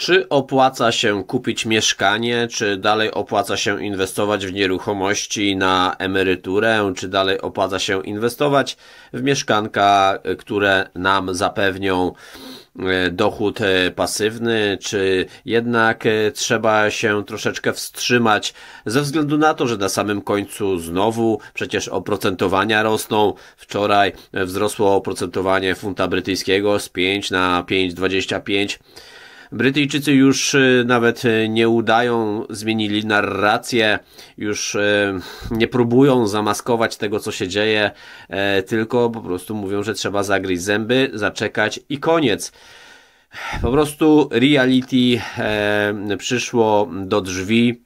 Czy opłaca się kupić mieszkanie, czy dalej opłaca się inwestować w nieruchomości na emeryturę, czy dalej opłaca się inwestować w mieszkanka, e, które nam zapewnią e, dochód e, pasywny, czy jednak trzeba się troszeczkę wstrzymać ze względu na to, że na samym końcu znowu przecież oprocentowania rosną. Wczoraj wzrosło oprocentowanie funta brytyjskiego z 5 na 5,25 Brytyjczycy już e, nawet e, nie udają, zmienili narrację, już e, nie próbują zamaskować tego, co się dzieje, tylko po prostu mówią, że trzeba zagryźć zęby, zaczekać i koniec. Po prostu reality przyszło do drzwi.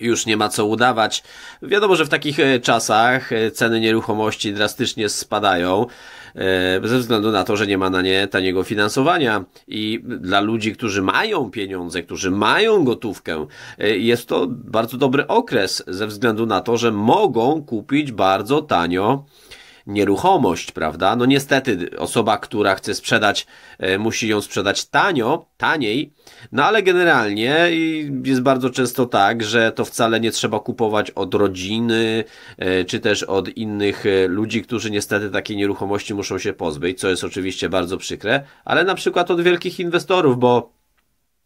Już nie ma co udawać. Wiadomo, że w takich czasach ceny nieruchomości drastycznie spadają. E, ze względu na to, że nie ma na nie taniego finansowania. I dla ludzi, którzy mają pieniądze, którzy mają gotówkę, e, jest to bardzo dobry okres ze względu na to, że mogą kupić bardzo tanio nieruchomość, prawda? No niestety osoba, która chce sprzedać, e, musi ją sprzedać tanio, taniej, no ale generalnie jest bardzo często tak, że to wcale nie trzeba kupować od rodziny, e, czy też od innych e, ludzi, którzy niestety takiej nieruchomości muszą się pozbyć, co jest oczywiście bardzo przykre, ale na przykład od wielkich inwestorów, bo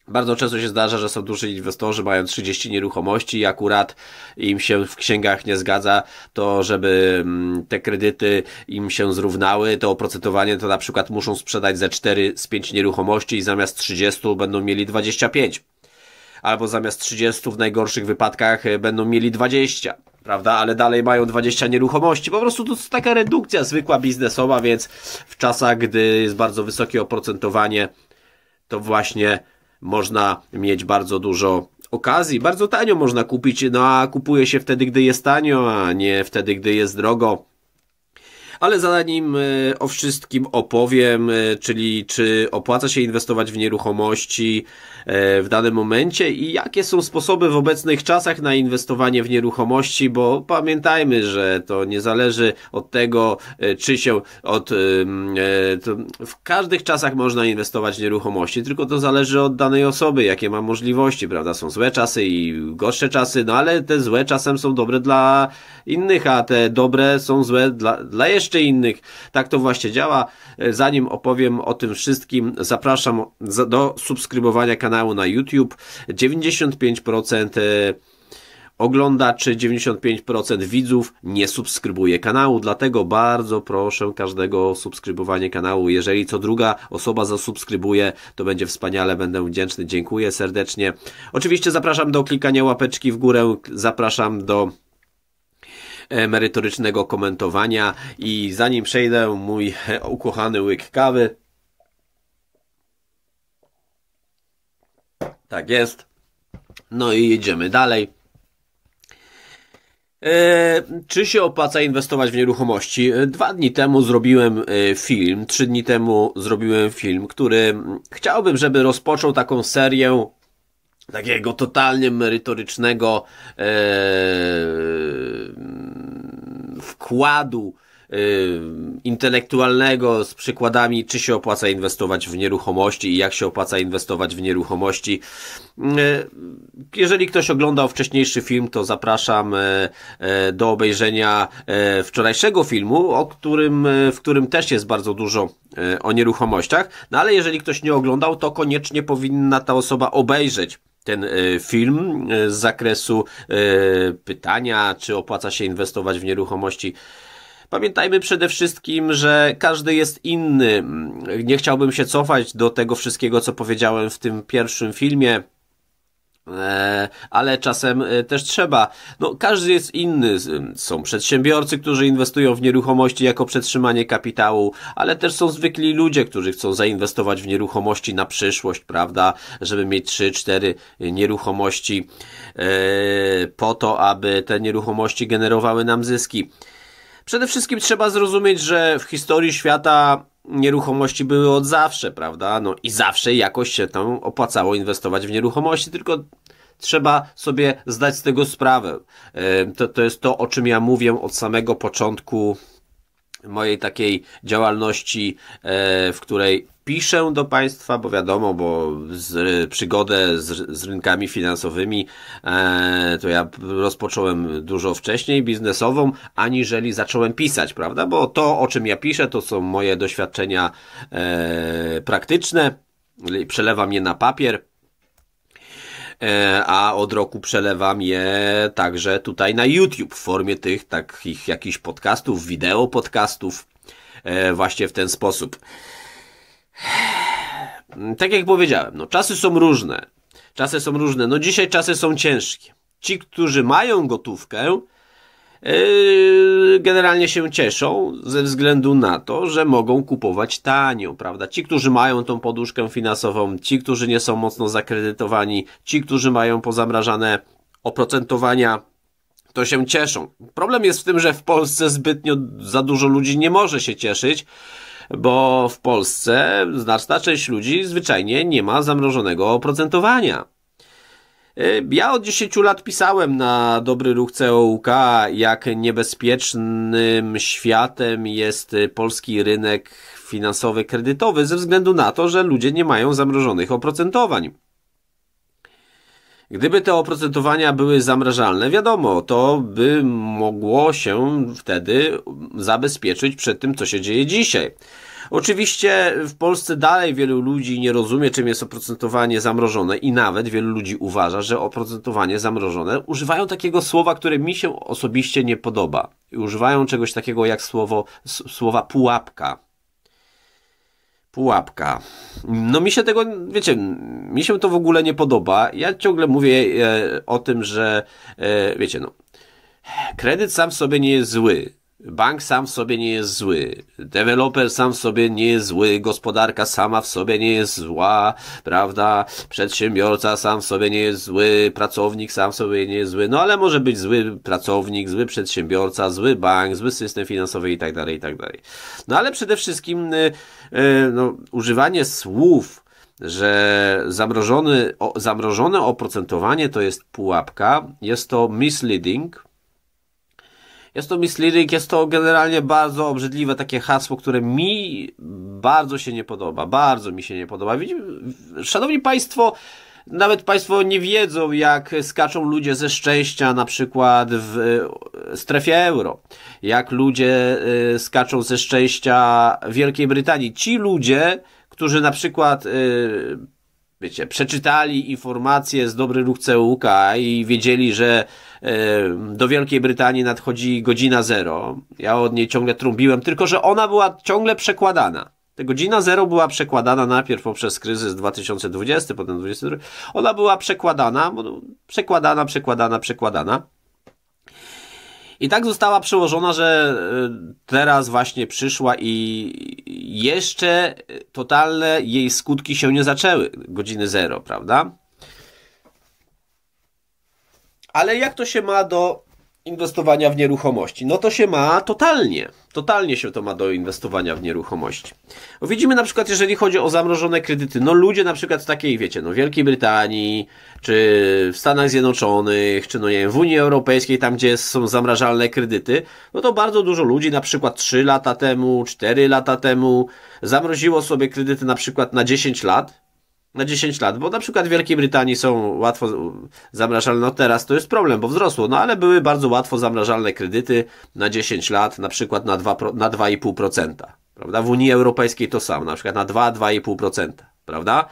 bardzo często się zdarza, że są duży inwestorzy, mają 30 nieruchomości i akurat im się w księgach nie zgadza to, żeby mm, te kredyty im się zrównały, to oprocentowanie to na przykład muszą sprzedać ze 4 z 5 nieruchomości i zamiast 30 będą mieli 25. Albo zamiast 30 w najgorszych wypadkach e, będą mieli 20 prawda? Ale dalej mają 20 nieruchomości. Po prostu to jest taka redukcja zwykła biznesowa, więc w czasach, gdy jest bardzo wysokie oprocentowanie, to właśnie można mieć bardzo dużo okazji. Bardzo tanio można kupić, no a kupuje się wtedy, gdy jest tanio, a nie wtedy, gdy jest drogo. Ale zanim e, o wszystkim opowiem, e, czyli czy opłaca się inwestować w nieruchomości, E, w danym momencie i jakie są sposoby w obecnych czasach na inwestowanie w nieruchomości, bo pamiętajmy, że to nie zależy od tego, e, czy się od. E, w każdych czasach można inwestować w nieruchomości, tylko to zależy od danej osoby, jakie ma możliwości, prawda? Są złe czasy i gorsze czasy, no ale te złe czasem są dobre dla innych, a te dobre są złe dla, dla jeszcze innych. Tak to właśnie działa. Zanim opowiem o tym wszystkim, zapraszam do subskrybowania kanału kanału na YouTube. 95% oglądaczy, 95% widzów nie subskrybuje kanału, dlatego bardzo proszę każdego o subskrybowanie kanału. Jeżeli co druga osoba zasubskrybuje, to będzie wspaniale, będę wdzięczny. Dziękuję serdecznie. Oczywiście zapraszam do klikania łapeczki w górę, zapraszam do e, merytorycznego komentowania i zanim przejdę mój e, ukochany łyk kawy, Tak jest. No i jedziemy dalej. Eee, czy się opłaca inwestować w nieruchomości? E, dwa dni temu zrobiłem e, film, trzy dni temu zrobiłem film, który chciałbym, żeby rozpoczął taką serię takiego totalnie merytorycznego e, wkładu Y, intelektualnego z przykładami, czy się opłaca inwestować w nieruchomości i jak się opłaca inwestować w nieruchomości. Y, jeżeli ktoś oglądał wcześniejszy film, to zapraszam y, do obejrzenia wczorajszego filmu, o którym, w którym też jest bardzo dużo o nieruchomościach. No ale jeżeli ktoś nie oglądał, to koniecznie powinna ta osoba obejrzeć ten film z zakresu pytania, czy opłaca się inwestować w nieruchomości Pamiętajmy przede wszystkim, że każdy jest inny. Nie chciałbym się cofać do tego wszystkiego, co powiedziałem w tym pierwszym filmie e, ale czasem e, też trzeba. No, każdy jest inny. Są przedsiębiorcy, którzy inwestują w nieruchomości jako przetrzymanie kapitału, ale też są zwykli ludzie, którzy chcą zainwestować w nieruchomości na przyszłość, prawda? Żeby mieć 3-4 nieruchomości e, po to, aby te nieruchomości generowały nam zyski. Przede wszystkim trzeba zrozumieć, że w historii świata nieruchomości były od zawsze, prawda? No i zawsze jakoś się tam opłacało inwestować w nieruchomości, tylko trzeba sobie zdać z tego sprawę. To, to jest to, o czym ja mówię od samego początku mojej takiej działalności, e, w której piszę do Państwa, bo wiadomo, bo z, przygodę z, z rynkami finansowymi e, to ja rozpocząłem dużo wcześniej biznesową, aniżeli zacząłem pisać, prawda? Bo to, o czym ja piszę, to są moje doświadczenia e, praktyczne, przelewam je na papier e, a od roku przelewam je także tutaj na YouTube w formie tych takich jakichś podcastów, wideo podcastów, e, właśnie w ten sposób. Tak jak powiedziałem, no czasy są różne. Czasy są różne. No dzisiaj czasy są ciężkie. Ci, którzy mają gotówkę, yy, generalnie się cieszą ze względu na to, że mogą kupować tanio, prawda? Ci, którzy mają tą poduszkę finansową, ci, którzy nie są mocno zakredytowani, ci, którzy mają pozamrażane oprocentowania, to się cieszą. Problem jest w tym, że w Polsce zbytnio za dużo ludzi nie może się cieszyć, bo w Polsce znaczna część ludzi zwyczajnie nie ma zamrożonego oprocentowania. Y, ja od 10 lat pisałem na dobry ruch COUK, jak niebezpiecznym światem jest polski rynek finansowy, kredytowy, ze względu na to, że ludzie nie mają zamrożonych oprocentowań. Gdyby te oprocentowania były zamrażalne, wiadomo, to by mogło się wtedy zabezpieczyć przed tym, co się dzieje dzisiaj. Oczywiście w Polsce dalej wielu ludzi nie rozumie, czym jest oprocentowanie zamrożone i nawet wielu ludzi uważa, że oprocentowanie zamrożone używają takiego słowa, które mi się osobiście nie podoba. Używają czegoś takiego jak słowo, słowa pułapka. Pułapka. No mi się tego, wiecie, mi się to w ogóle nie podoba. Ja ciągle mówię e, o tym, że e, wiecie, no kredyt sam w sobie nie jest zły. Bank sam w sobie nie jest zły, deweloper sam w sobie nie jest zły, gospodarka sama w sobie nie jest zła, prawda? Przedsiębiorca sam w sobie nie jest zły, pracownik sam w sobie nie jest zły, no ale może być zły pracownik, zły przedsiębiorca, zły bank, zły system finansowy i tak dalej, i tak dalej. No ale przede wszystkim y, y, no, używanie słów, że zamrożony, o, zamrożone oprocentowanie to jest pułapka, jest to misleading, jest to misleading, jest to generalnie bardzo obrzydliwe takie hasło, które mi bardzo się nie podoba. Bardzo mi się nie podoba. Szanowni Państwo, nawet Państwo nie wiedzą, jak skaczą ludzie ze szczęścia, na przykład w e, strefie euro, jak ludzie e, skaczą ze szczęścia w Wielkiej Brytanii. Ci ludzie, którzy na przykład e, wiecie, przeczytali informacje z Dobry Ruch CUK i wiedzieli, że do Wielkiej Brytanii nadchodzi godzina zero. Ja od niej ciągle trąbiłem, tylko że ona była ciągle przekładana. Ta godzina zero była przekładana najpierw poprzez kryzys 2020, potem 2022. Ona była przekładana, przekładana, przekładana, przekładana. I tak została przełożona, że e, teraz właśnie przyszła i jeszcze totalne jej skutki się nie zaczęły. Godziny zero, prawda? Ale jak to się ma do inwestowania w nieruchomości? No to się ma totalnie. Totalnie się to ma do inwestowania w nieruchomości. widzimy na przykład, jeżeli chodzi o zamrożone kredyty, no ludzie na przykład w takiej, wiecie, no Wielkiej Brytanii, czy w Stanach Zjednoczonych, czy no nie wiem, w Unii Europejskiej, tam gdzie są zamrażalne kredyty, no to bardzo dużo ludzi na przykład 3 lata temu, 4 lata temu zamroziło sobie kredyty na przykład na 10 lat, na 10 lat, bo na przykład w Wielkiej Brytanii są łatwo zamrażalne, no teraz to jest problem, bo wzrosło, no ale były bardzo łatwo zamrażalne kredyty na 10 lat, na przykład na 2,5%, na 2,5%, prawda? W Unii Europejskiej to samo, na przykład na 2-2,5%, prawda?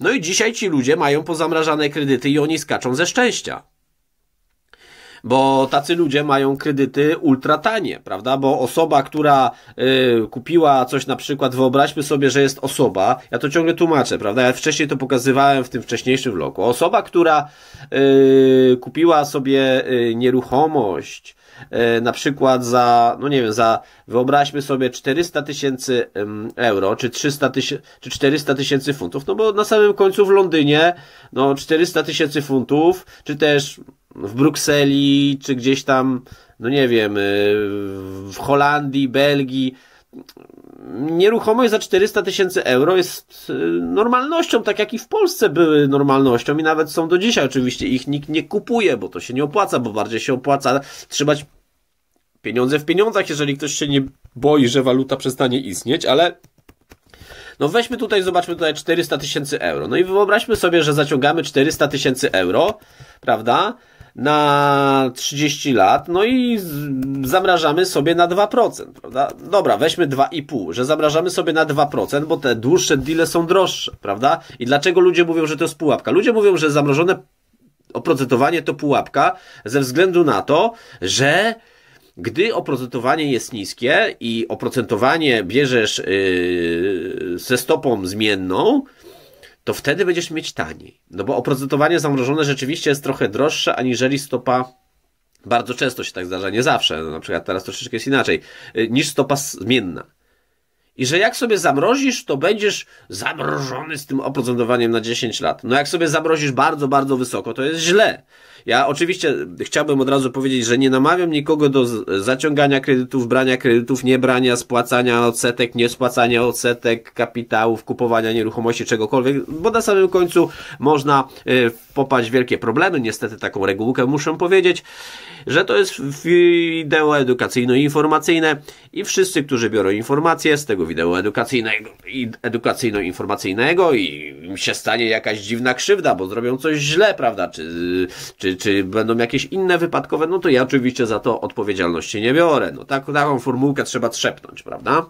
No i dzisiaj ci ludzie mają pozamrażane kredyty i oni skaczą ze szczęścia, bo tacy ludzie mają kredyty ultra tanie, prawda? Bo osoba, która y, kupiła coś na przykład, wyobraźmy sobie, że jest osoba, ja to ciągle tłumaczę, prawda? Ja wcześniej to pokazywałem w tym wcześniejszym vlogu. Osoba, która y, kupiła sobie y, nieruchomość, y, na przykład za, no nie wiem, za, wyobraźmy sobie 400 tysięcy euro, czy 300 tysięcy, czy 400 tysięcy funtów, no bo na samym końcu w Londynie, no 400 tysięcy funtów, czy też w Brukseli, czy gdzieś tam, no nie wiem, y, w Holandii, Belgii, nieruchomość za 400 tysięcy euro jest y, normalnością, tak jak i w Polsce były normalnością i nawet są do dzisiaj. Oczywiście ich nikt nie kupuje, bo to się nie opłaca, bo bardziej się opłaca trzymać pieniądze w pieniądzach, jeżeli ktoś się nie boi, że waluta przestanie istnieć, ale no weźmy tutaj, zobaczmy tutaj 400 tysięcy euro. No i wyobraźmy sobie, że zaciągamy 400 tysięcy euro, prawda? na 30 lat, no i zamrażamy sobie na 2%, prawda? Dobra, weźmy 2,5, że zamrażamy sobie na 2%, bo te dłuższe deale są droższe, prawda? I dlaczego ludzie mówią, że to jest pułapka? Ludzie mówią, że zamrożone oprocentowanie to pułapka ze względu na to, że gdy oprocentowanie jest niskie i oprocentowanie bierzesz yy, ze stopą zmienną, to wtedy będziesz mieć taniej. No bo oprocentowanie zamrożone rzeczywiście jest trochę droższe aniżeli stopa bardzo często się tak zdarza, nie zawsze, no na przykład teraz troszeczkę jest inaczej, y, niż stopa zmienna. I że jak sobie zamrozisz, to będziesz zamrożony z tym oprocentowaniem na 10 lat. No jak sobie zamrozisz bardzo, bardzo wysoko, to jest źle. Ja oczywiście chciałbym od razu powiedzieć, że nie namawiam nikogo do zaciągania kredytów, brania kredytów, niebrania, spłacania odsetek, niespłacania odsetek, kapitałów, kupowania nieruchomości, czegokolwiek, bo na samym końcu można y, popaść w wielkie problemy. Niestety taką regułkę muszę powiedzieć, że to jest wideo edukacyjno-informacyjne i wszyscy, którzy biorą informacje z tego wideo edukacyjnego, edukacyjno-informacyjnego i im się stanie jakaś dziwna krzywda, bo zrobią coś źle, prawda, czy, y, czy czy będą jakieś inne wypadkowe, no to ja oczywiście za to odpowiedzialności nie biorę. No tak, taką formułkę trzeba trzepnąć, prawda?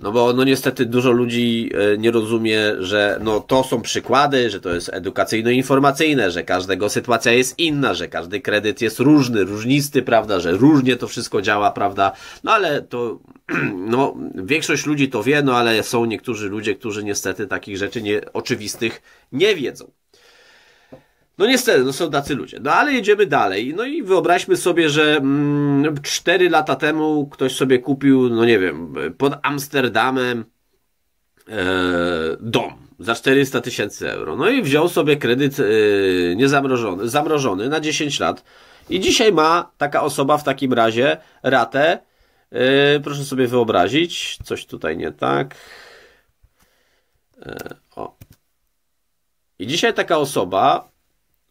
No bo no niestety dużo ludzi e, nie rozumie, że no to są przykłady, że to jest edukacyjno-informacyjne, że każdego sytuacja jest inna, że każdy kredyt jest różny, różnisty, prawda, że różnie to wszystko działa, prawda. No ale to no większość ludzi to wie, no ale są niektórzy ludzie, którzy niestety takich rzeczy nie, oczywistych nie wiedzą. No niestety, no są tacy ludzie. No ale jedziemy dalej. No i wyobraźmy sobie, że mm, 4 lata temu ktoś sobie kupił, no nie wiem, pod Amsterdamem e, dom za 400 tysięcy euro. No i wziął sobie kredyt e, niezamrożony zamrożony na 10 lat. I dzisiaj ma taka osoba w takim razie ratę. E, proszę sobie wyobrazić, coś tutaj nie tak. E, o. I dzisiaj taka osoba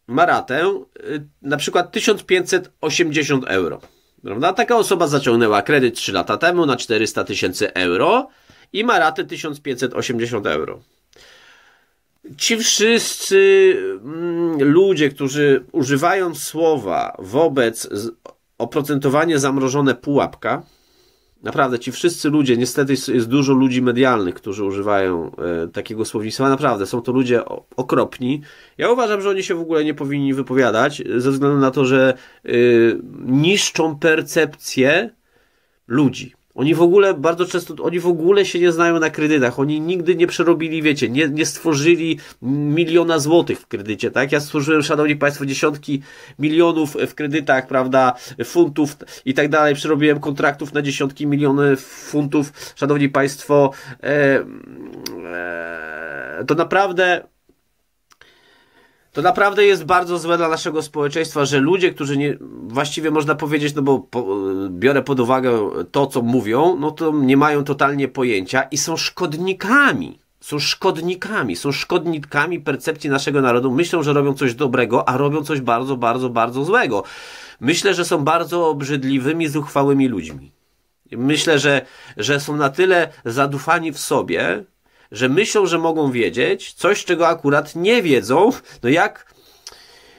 ma ratę y, na przykład 1580 euro. Prawda? Taka osoba zaciągnęła kredyt 3 lata temu na 400 tysięcy euro i ma ratę 1580 euro. Ci wszyscy mm, ludzie, którzy używają słowa wobec oprocentowanie zamrożone pułapka, naprawdę ci wszyscy ludzie, niestety jest, dużo ludzi medialnych, którzy używają e, takiego słownictwa, naprawdę są to ludzie okropni. Ja uważam, że oni się w ogóle nie powinni wypowiadać, ze względu na to, że e, niszczą percepcję ludzi. Oni w ogóle bardzo często, oni w ogóle się nie znają na kredytach. Oni nigdy nie przerobili, wiecie, nie, nie stworzyli miliona złotych w kredycie, tak? Ja stworzyłem, szanowni państwo, dziesiątki milionów w kredytach, prawda, funtów i tak dalej. Przerobiłem kontraktów na dziesiątki milionów funtów. Szanowni państwo, e, e, to naprawdę to naprawdę jest bardzo złe dla naszego społeczeństwa, że ludzie, którzy nie, właściwie można powiedzieć, no bo po, e, biorę pod uwagę to, co mówią, no to nie mają totalnie pojęcia i są szkodnikami. Są szkodnikami, są szkodnikami percepcji naszego narodu. Myślą, że robią coś dobrego, a robią coś bardzo, bardzo, bardzo złego. Myślę, że są bardzo obrzydliwymi, zuchwałymi ludźmi. Myślę, że, że są na tyle zadufani w sobie, że myślą, że mogą wiedzieć coś, czego akurat nie wiedzą. No jak,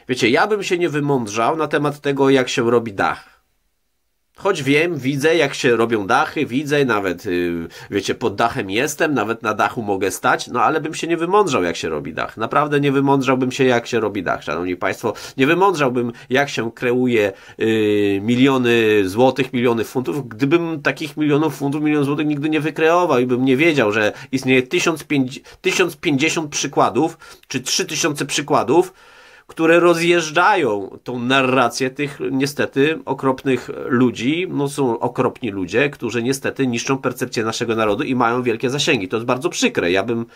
wiecie, ja bym się nie wymądrzał na temat tego, jak się robi dach Choć wiem, widzę jak się robią dachy, widzę nawet, y, wiecie, pod dachem jestem, nawet na dachu mogę stać, no ale bym się nie wymądrzał jak się robi dach. Naprawdę nie wymądrzałbym się jak się robi dach, szanowni państwo. Nie wymądrzałbym jak się kreuje yy, miliony złotych, miliony funtów, gdybym takich milionów funtów, milion złotych nigdy nie wykreował i bym nie wiedział, że istnieje 1050 przykładów, czy 3000 przykładów, które rozjeżdżają tą narrację tych niestety okropnych ludzi. No są okropni ludzie, którzy niestety niszczą percepcję naszego narodu i mają wielkie zasięgi. To jest bardzo przykre. Ja bym,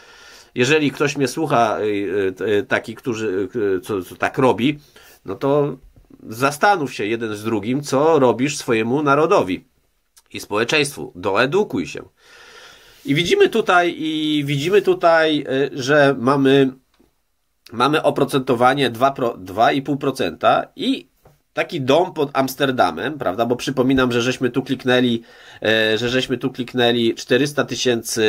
jeżeli ktoś mnie słucha, y, y, y, taki, który co, co tak robi, no to zastanów się jeden z drugim, co robisz swojemu narodowi i społeczeństwu. Doedukuj się. I widzimy tutaj, i widzimy tutaj, że mamy mamy oprocentowanie 2,5% i taki dom pod Amsterdamem, prawda? Bo przypominam, że żeśmy tu kliknęli, e, że żeśmy tu kliknęli 400 tysięcy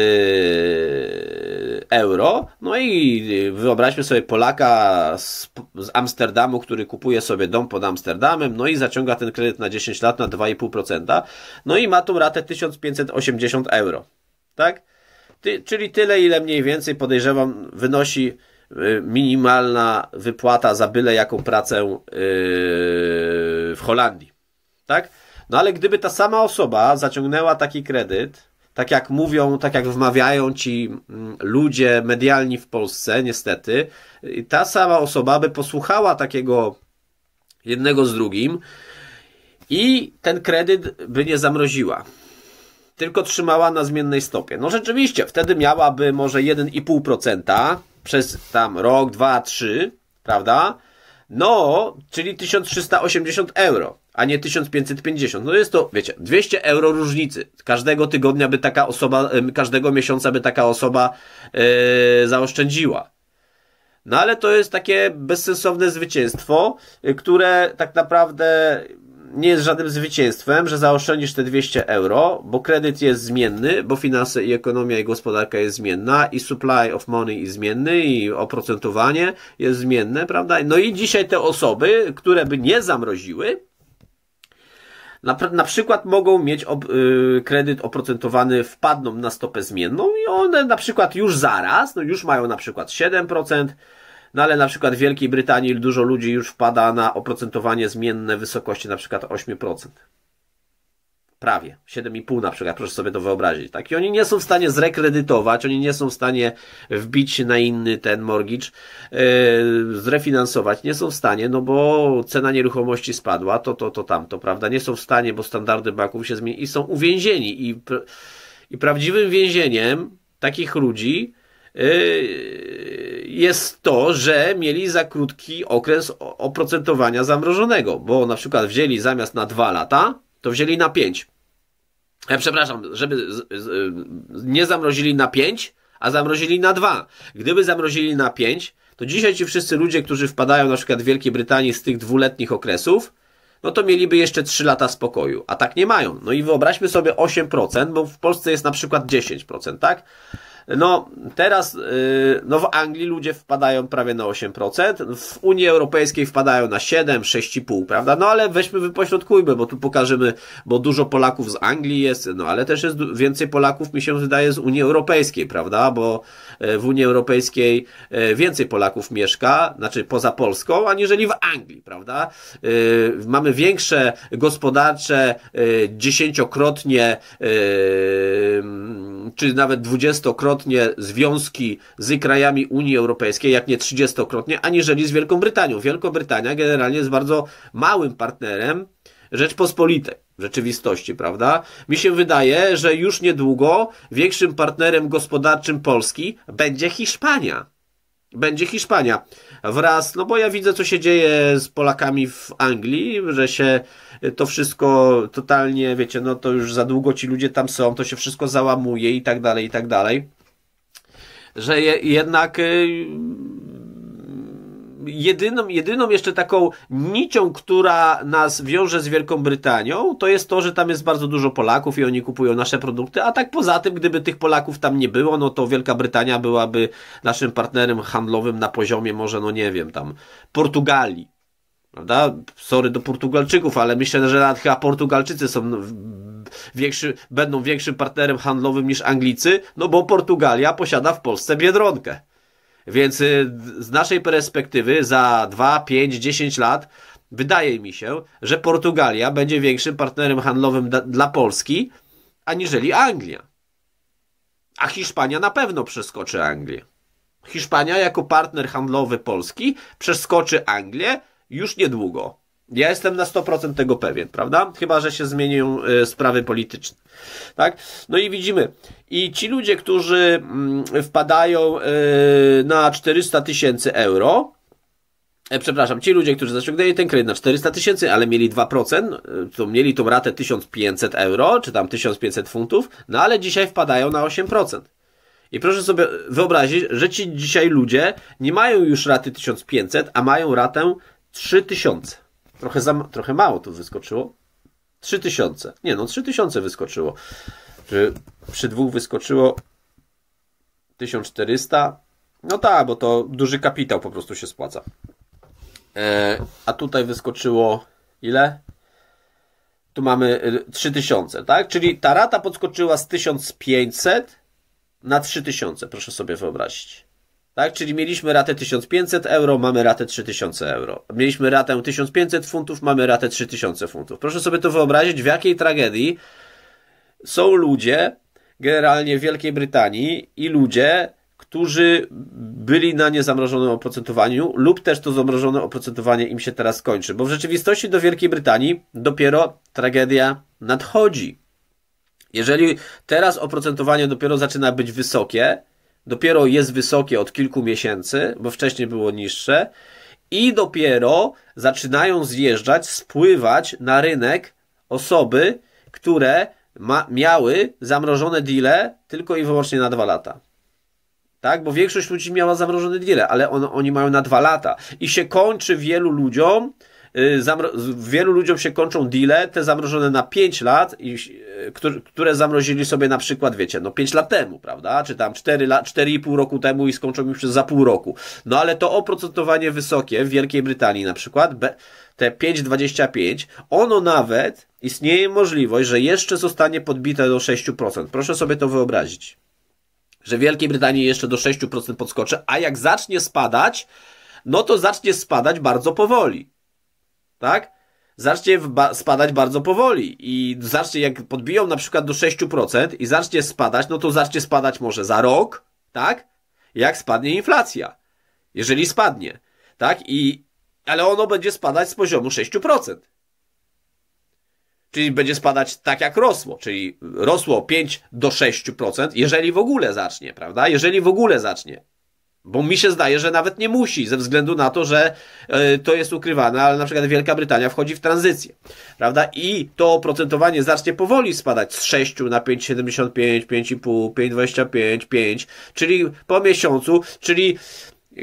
e, euro. No i e, wyobraźmy sobie Polaka z, z, Amsterdamu, który kupuje sobie dom pod Amsterdamem, no i zaciąga ten kredyt na 10 lat na 2,5%. No i ma tą ratę 1580 euro. Tak? Ty, czyli tyle, ile mniej więcej podejrzewam wynosi Y, minimalna wypłata za byle jaką pracę y, w Holandii. Tak? No ale gdyby ta sama osoba zaciągnęła taki kredyt, tak jak mówią, tak jak wmawiają ci mm, ludzie medialni w Polsce, niestety, y, ta sama osoba by posłuchała takiego jednego z drugim i ten kredyt by nie zamroziła. Tylko trzymała na zmiennej stopie. No rzeczywiście, wtedy miałaby może 1,5%, przez tam rok, dwa, trzy, prawda? No, czyli 1380 euro, a nie 1550. No jest to, wiecie, 200 euro różnicy. Każdego tygodnia by taka osoba, każdego miesiąca by taka osoba yy, zaoszczędziła. No ale to jest takie bezsensowne zwycięstwo, e, które tak naprawdę nie jest żadnym zwycięstwem, że zaoszczędzisz te 200 euro, bo kredyt jest zmienny, bo finanse i ekonomia i gospodarka jest zmienna i supply of money jest zmienny i oprocentowanie jest zmienne, prawda? No i dzisiaj te osoby, które by nie zamroziły, na, na przykład mogą mieć ob, y, kredyt oprocentowany, wpadną na stopę zmienną i one na przykład już zaraz, no już mają na przykład 7%, no ale na przykład w Wielkiej Brytanii dużo ludzi już wpada na oprocentowanie zmienne wysokości na przykład 8%. Prawie. 7,5 na przykład, proszę sobie to wyobrazić. Tak? I oni nie są w stanie zrekredytować, oni nie są w stanie wbić na inny ten mortgage, yy, zrefinansować, nie są w stanie, no bo cena nieruchomości spadła, to, to, to tamto, prawda? Nie są w stanie, bo standardy banków się zmieniły i są uwięzieni. I, pr i prawdziwym więzieniem takich ludzi Yy, jest to, że mieli za krótki okres oprocentowania zamrożonego, bo na przykład wzięli zamiast na 2 lata, to wzięli na 5. Ja przepraszam, żeby yy, nie zamrozili na 5, a zamrozili na 2. Gdyby zamrozili na 5, to dzisiaj ci wszyscy ludzie, którzy wpadają na przykład w Wielkiej Brytanii z tych dwuletnich okresów, no to mieliby jeszcze 3 lata spokoju, a tak nie mają. No i wyobraźmy sobie 8%, bo w Polsce jest na przykład 10%, tak? No, teraz y, no w Anglii ludzie wpadają prawie na 8%, w Unii Europejskiej wpadają na 7, 6,5, prawda? No ale weźmy, wypośrodkujmy, bo tu pokażemy, bo dużo Polaków z Anglii jest, no ale też jest więcej Polaków, mi się wydaje, z Unii Europejskiej, prawda? Bo y, w Unii Europejskiej y, więcej Polaków mieszka, znaczy poza Polską, aniżeli w Anglii, prawda? Mamy większe gospodarcze dziesięciokrotnie czy nawet dwudziestokrotnie związki z krajami Unii Europejskiej, jak nie trzydziestokrotnie, aniżeli z Wielką Brytanią. Wielka Brytania generalnie jest bardzo małym partnerem Rzeczpospolitej w rzeczywistości, prawda? Mi się wydaje, że już niedługo większym partnerem gospodarczym Polski będzie Hiszpania. Będzie Hiszpania wraz, no bo ja widzę, co się dzieje z Polakami w Anglii, że się to wszystko totalnie, wiecie, no to już za długo ci ludzie tam są, to się wszystko załamuje i tak dalej, i tak dalej. Że je, jednak y, jedyną, jedyną jeszcze taką nicią, która nas wiąże z Wielką Brytanią, to jest to, że tam jest bardzo dużo Polaków i oni kupują nasze produkty, a tak poza tym, gdyby tych Polaków tam nie było, no to Wielka Brytania byłaby naszym partnerem handlowym na poziomie może, no nie wiem, tam Portugalii. Prawda? Sorry do Portugalczyków, ale myślę, że nawet chyba Portugalczycy są większy, będą większym partnerem handlowym niż Anglicy, no bo Portugalia posiada w Polsce Biedronkę. Więc y, z naszej perspektywy za 2, 5, 10 lat wydaje mi się, że Portugalia będzie większym partnerem handlowym dla Polski aniżeli Anglia. A Hiszpania na pewno przeskoczy Anglię. Hiszpania jako partner handlowy Polski przeskoczy Anglię już niedługo. Ja jestem na 100% tego pewien, prawda? Chyba, że się zmienią y, sprawy polityczne. Tak? No i widzimy, i ci ludzie, którzy mm, wpadają y, na 400 tysięcy euro, e, przepraszam, ci ludzie, którzy zaciągnęli ten kredyt na 400 tysięcy, ale mieli 2%, y, to mieli tą ratę 1500 euro, czy tam 1500 funtów, no ale dzisiaj wpadają na 8%. I proszę sobie wyobrazić, że ci dzisiaj ludzie nie mają już raty 1500, a mają ratę 3000. Trochę, za, trochę mało tu wyskoczyło. 3000. Nie no, 3000 wyskoczyło że przy dwóch wyskoczyło 1400. No tak, bo to duży kapitał po prostu się spłaca. E, a tutaj wyskoczyło ile? Tu mamy 3000, y, tak? Czyli ta rata podskoczyła z 1500 na 3000, proszę sobie wyobrazić. Tak? Czyli mieliśmy ratę 1500 euro, mamy ratę 3000 euro. Mieliśmy ratę 1500 funtów, mamy ratę 3000 funtów. Proszę sobie to wyobrazić, w jakiej tragedii są ludzie, generalnie w Wielkiej Brytanii i ludzie, którzy byli na niezamrożonym oprocentowaniu lub też to zamrożone oprocentowanie im się teraz kończy, bo w rzeczywistości do Wielkiej Brytanii dopiero tragedia nadchodzi. Jeżeli teraz oprocentowanie dopiero zaczyna być wysokie, dopiero jest wysokie od kilku miesięcy, bo wcześniej było niższe, i dopiero zaczynają zjeżdżać, spływać na rynek osoby, które ma, miały zamrożone deale tylko i wyłącznie na dwa lata. Tak? Bo większość ludzi miała zamrożone deale, ale on, oni mają na dwa lata. I się kończy wielu ludziom, y, wielu ludziom się kończą deale, te zamrożone na 5 lat, i, y, które, które zamrozili sobie na przykład, wiecie, no 5 lat temu, prawda? Czy tam 4,5 roku temu i skończą już za pół roku. No ale to oprocentowanie wysokie w Wielkiej Brytanii na przykład, be, te 5,25, ono nawet istnieje możliwość, że jeszcze zostanie podbite do 6%. Proszę sobie to wyobrazić. Że Wielkiej Brytanii jeszcze do 6% podskoczy, a jak zacznie spadać, no to zacznie spadać bardzo powoli. Tak? Zacznie ba spadać bardzo powoli i zacznie, jak podbiją na przykład do 6% i zacznie spadać, no to zacznie spadać może za rok, tak? Jak spadnie inflacja. Jeżeli spadnie, tak? I ale ono będzie spadać z poziomu 6%. Czyli będzie spadać tak jak rosło, czyli rosło 5 do 6%, jeżeli w ogóle zacznie, prawda? Jeżeli w ogóle zacznie. Bo mi się zdaje, że nawet nie musi, ze względu na to, że y, to jest ukrywane, ale na przykład Wielka Brytania wchodzi w tranzycję, prawda? I to oprocentowanie zacznie powoli spadać z 6 na 5,75, 5,5, 5,25, 5, czyli po miesiącu, czyli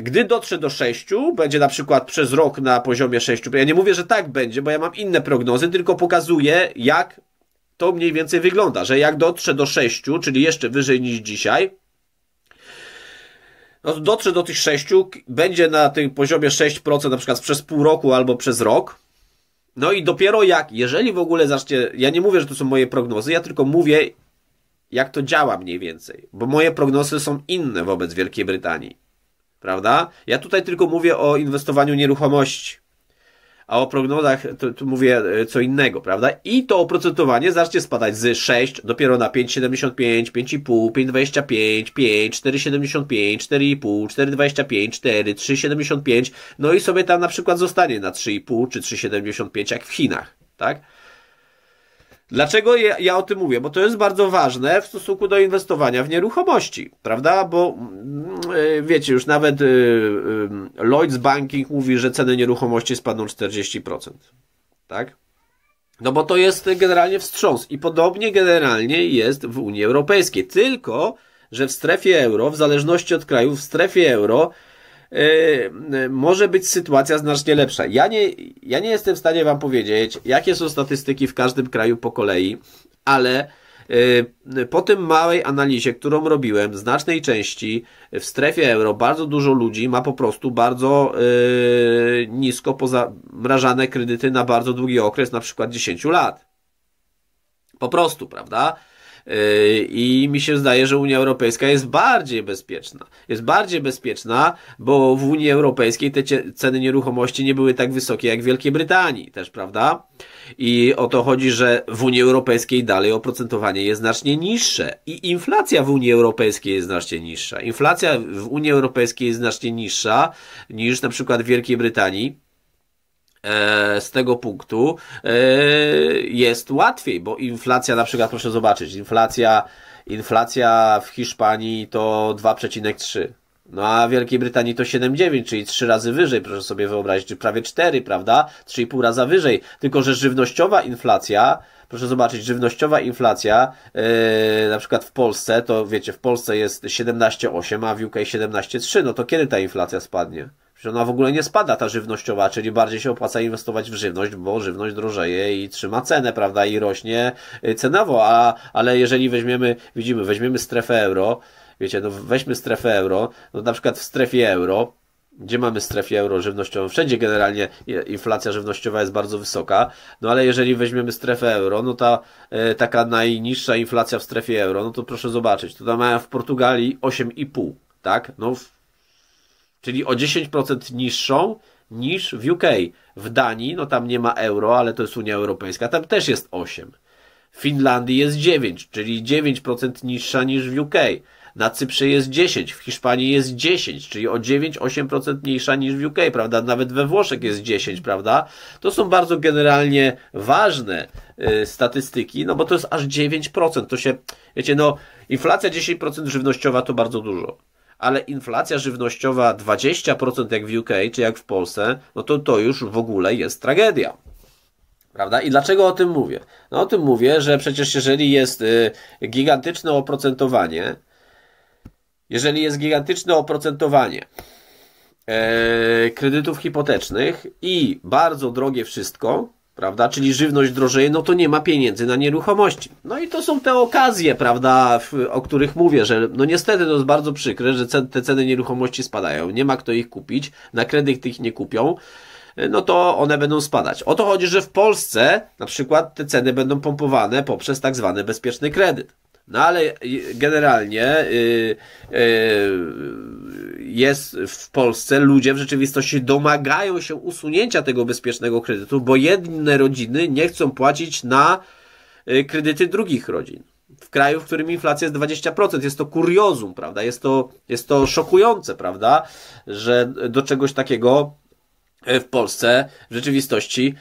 gdy dotrze do 6, będzie na przykład przez rok na poziomie 6. Ja nie mówię, że tak będzie, bo ja mam inne prognozy, tylko pokazuję, jak to mniej więcej wygląda, że jak dotrze do 6, czyli jeszcze wyżej niż dzisiaj, no dotrze do tych 6, będzie na tym poziomie 6% na przykład przez pół roku albo przez rok. No i dopiero jak, jeżeli w ogóle zacznie, ja nie mówię, że to są moje prognozy, ja tylko mówię, jak to działa mniej więcej, bo moje prognozy są inne wobec Wielkiej Brytanii prawda? Ja tutaj tylko mówię o inwestowaniu nieruchomości, a o prognozach to, to mówię e, co innego, prawda? I to oprocentowanie zacznie spadać z 6 dopiero na 5,75, 5,5, 5,25, 5, 4,5, 4,25, 4, no i sobie tam na przykład zostanie na 3,5 czy 3,75 jak w Chinach, tak? Dlaczego ja, ja, o tym mówię? Bo to jest bardzo ważne w stosunku do inwestowania w nieruchomości, prawda? Bo mm, e, wiecie, już nawet e, e, Lloyds Banking mówi, że ceny nieruchomości spadną 40%, tak? No bo to jest generalnie wstrząs i podobnie generalnie jest w Unii Europejskiej, tylko że w strefie euro, w zależności od kraju, w strefie euro Yy, może być sytuacja znacznie lepsza. Ja nie, ja nie jestem w stanie Wam powiedzieć, jakie są statystyki w każdym kraju po kolei, ale yy, po tym małej analizie, którą robiłem, znacznej części w strefie euro bardzo dużo ludzi ma po prostu bardzo yy, nisko pozamrażane kredyty na bardzo długi okres, na przykład 10 lat. Po prostu, prawda? Yy, I mi się zdaje, że Unia Europejska jest bardziej bezpieczna. Jest bardziej bezpieczna, bo w Unii Europejskiej te ceny nieruchomości nie były tak wysokie jak w Wielkiej Brytanii też, prawda? I o to chodzi, że w Unii Europejskiej dalej oprocentowanie jest znacznie niższe i inflacja w Unii Europejskiej jest znacznie niższa. Inflacja w Unii Europejskiej jest znacznie niższa niż na przykład w Wielkiej Brytanii E, z tego punktu e, jest łatwiej, bo inflacja na przykład, proszę zobaczyć, inflacja, inflacja w Hiszpanii to 2,3. No a w Wielkiej Brytanii to 7,9, czyli 3 razy wyżej, proszę sobie wyobrazić, czy prawie 4, prawda? 3,5 razy wyżej. Tylko, że żywnościowa inflacja, proszę zobaczyć, żywnościowa inflacja, yy, na przykład w Polsce, to wiecie, w Polsce jest 17,8, a w UK 17,3. No to kiedy ta inflacja spadnie? że ona w ogóle nie spada, ta żywnościowa, czyli bardziej się opłaca inwestować w żywność, bo żywność drożeje i trzyma cenę, prawda, i rośnie y, cenowo, a, ale jeżeli weźmiemy, widzimy, weźmiemy strefę euro, wiecie, no weźmy strefę euro, no na przykład w strefie euro, gdzie mamy strefę euro żywnościową? Wszędzie generalnie inflacja żywnościowa jest bardzo wysoka, no ale jeżeli weźmiemy strefę euro, no ta e, taka najniższa inflacja w strefie euro, no to proszę zobaczyć, tutaj mają w Portugalii 8,5, tak? No w czyli o 10% niższą niż w UK. W Danii, no tam nie ma euro, ale to jest Unia Europejska, tam też jest 8. W Finlandii jest 9, czyli 9% niższa niż w UK. Na Cyprze jest 10, w Hiszpanii jest 10, czyli o 9-8% mniejsza niż w UK, prawda? Nawet we Włoszech jest 10, prawda? To są bardzo generalnie ważne y, statystyki, no bo to jest aż 9%. To się, wiecie, no, inflacja 10% żywnościowa to bardzo dużo ale inflacja żywnościowa 20% jak w UK czy jak w Polsce, no to to już w ogóle jest tragedia. Prawda? I dlaczego o tym mówię? No o tym mówię, że przecież jeżeli jest y, gigantyczne oprocentowanie, jeżeli jest gigantyczne oprocentowanie e, kredytów hipotecznych i bardzo drogie wszystko, prawda? Czyli żywność drożeje, no to nie ma pieniędzy na nieruchomości. No i to są te okazje, prawda, o których mówię, że no niestety to jest bardzo przykre, że te ceny nieruchomości spadają. Nie ma kto ich kupić, na kredyt tych nie kupią e, no to one będą spadać. O to chodzi, że w Polsce na przykład te ceny będą pompowane poprzez tak zwany bezpieczny kredyt. No ale generalnie y, y, jest w Polsce ludzie w rzeczywistości domagają się usunięcia tego bezpiecznego kredytu, bo jedne rodziny nie chcą płacić na y, kredyty drugich rodzin. W kraju, w którym inflacja jest 20%, jest to kuriozum, prawda? Jest to, jest to szokujące, prawda? Że do czegoś takiego w Polsce w rzeczywistości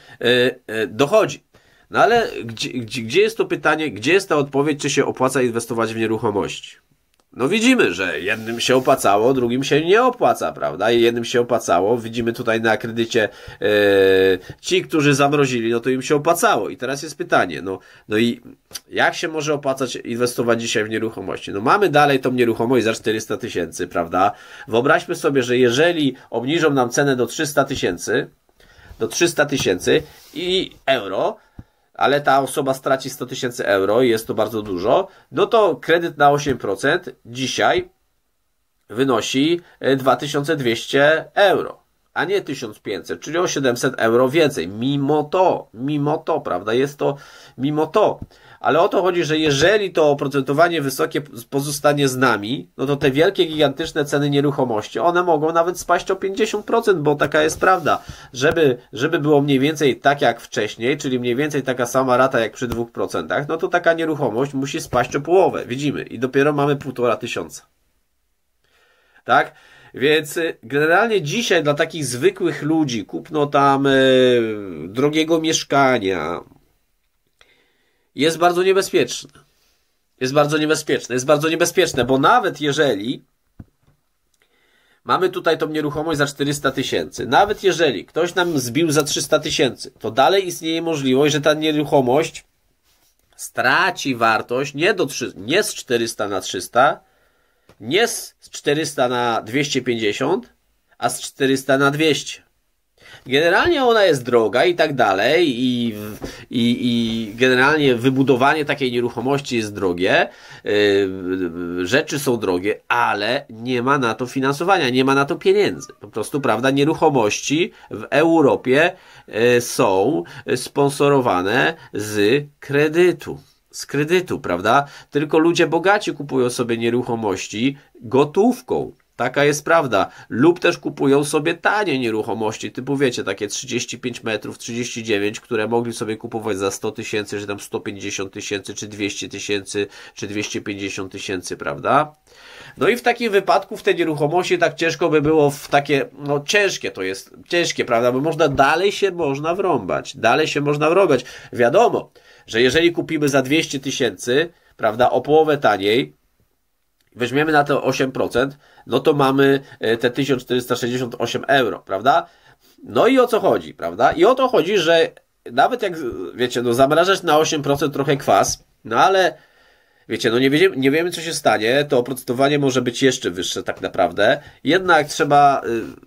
dochodzi. No ale gdzie, gdzie, gdzie jest to pytanie, gdzie jest ta odpowiedź, czy się opłaca inwestować w nieruchomości? No widzimy, że jednym się opłacało, drugim się nie opłaca, prawda? I jednym się opłacało, widzimy tutaj na kredycie yy, ci, którzy zamrozili, no to im się opłacało. I teraz jest pytanie, no, no i jak się może opłacać inwestować dzisiaj w nieruchomości? No mamy dalej tą nieruchomość za 400 tysięcy, prawda? Wyobraźmy sobie, że jeżeli obniżą nam cenę do 300 tysięcy, do 300 tysięcy i euro, ale ta osoba straci 100 tysięcy euro i jest to bardzo dużo, no to kredyt na 8% dzisiaj wynosi 2200 e, euro, a nie 1500, czyli o 700 euro więcej. Mimo to, mimo to, prawda, jest to, mimo to ale o to chodzi, że jeżeli to oprocentowanie wysokie pozostanie z nami, no to te wielkie, gigantyczne ceny nieruchomości, one mogą nawet spaść o 50%, bo taka jest prawda. Żeby, żeby było mniej więcej tak jak wcześniej, czyli mniej więcej taka sama rata jak przy 2%, no to taka nieruchomość musi spaść o połowę, widzimy, i dopiero mamy półtora tysiąca. Tak? Więc y, generalnie dzisiaj dla takich zwykłych ludzi kupno tam e, drogiego mieszkania, jest bardzo niebezpieczne. Jest bardzo niebezpieczne. Jest bardzo niebezpieczne, bo nawet jeżeli mamy tutaj tą nieruchomość za 400 tysięcy, nawet jeżeli ktoś nam zbił za 300 tysięcy, to dalej istnieje możliwość, że ta nieruchomość straci wartość nie, do 3, nie z 400 na 300, nie z 400 na 250, a z 400 na 200. Generalnie ona jest droga i tak dalej i, i, i generalnie wybudowanie takiej nieruchomości jest drogie, y, rzeczy są drogie, ale nie ma na to finansowania, nie ma na to pieniędzy. Po prostu, prawda, nieruchomości w Europie y, są sponsorowane z kredytu z kredytu, prawda? Tylko ludzie bogaci kupują sobie nieruchomości gotówką. Taka jest prawda. Lub też kupują sobie tanie nieruchomości, typu wiecie, takie 35 metrów, 39, które mogli sobie kupować za 100 tysięcy, czy tam 150 tysięcy, czy 200 tysięcy, czy 250 tysięcy, prawda? No i w takim wypadku w te nieruchomości tak ciężko by było w takie, no ciężkie to jest, ciężkie, prawda? Bo można, dalej się można wrąbać, dalej się można wrąbać. Wiadomo, że jeżeli kupimy za 200 tysięcy, prawda, o połowę taniej, weźmiemy na to 8%, no to mamy e, te 1468 euro, prawda? No i o co chodzi, prawda? I o to chodzi, że nawet jak, wiecie, no zamrażasz na 8% trochę kwas, no ale wiecie, no nie wiemy, nie wiemy co się stanie, to oprocentowanie może być jeszcze wyższe tak naprawdę. Jednak trzeba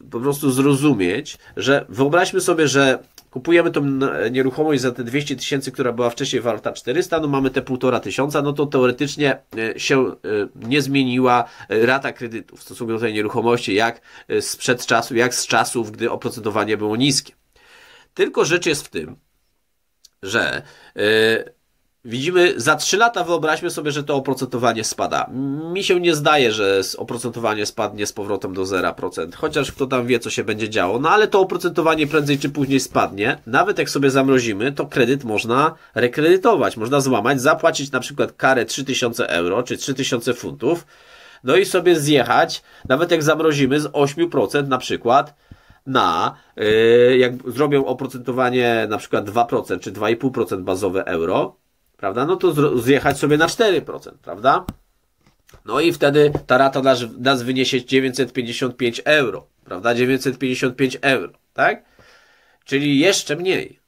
y, po prostu zrozumieć, że wyobraźmy sobie, że kupujemy tą e, nieruchomość za te 200 tysięcy, która była wcześniej warta 400, no mamy te 1,5 tysiąca, no to teoretycznie e, się e, nie zmieniła rata kredytu w stosunku do tej nieruchomości, jak sprzed czasu, jak z czasów, gdy oprocentowanie było niskie. Tylko rzecz jest w tym, że Widzimy, za 3 lata wyobraźmy sobie, że to oprocentowanie spada. Mi się nie zdaje, że oprocentowanie spadnie z powrotem do 0%, chociaż kto tam wie, co się będzie działo. No ale to oprocentowanie prędzej czy później spadnie. Nawet jak sobie zamrozimy, to kredyt można rekredytować, można złamać, zapłacić na przykład karę 3000 euro czy 3000 funtów, no i sobie zjechać, nawet jak zamrozimy z 8% na przykład na, y, jak zrobią oprocentowanie na przykład 2% czy 2,5% bazowe euro, prawda? No to zjechać sobie na 4%, prawda? No i wtedy ta rata nas, nas wyniesie 955 euro, prawda? 955 euro, tak? Czyli jeszcze mniej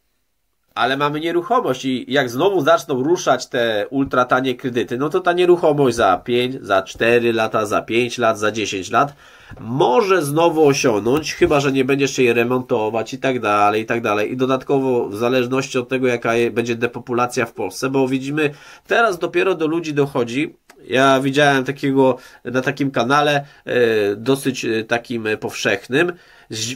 ale mamy nieruchomość i jak znowu zaczną ruszać te ultra tanie kredyty, no to ta nieruchomość za 5, za 4 lata, za 5 lat, za 10 lat może znowu osiągnąć, chyba że nie będziesz jej remontować i tak dalej, i tak dalej. I dodatkowo w zależności od tego, jaka będzie depopulacja w Polsce, bo widzimy, teraz dopiero do ludzi dochodzi, ja widziałem takiego na takim kanale, e, dosyć e, takim powszechnym,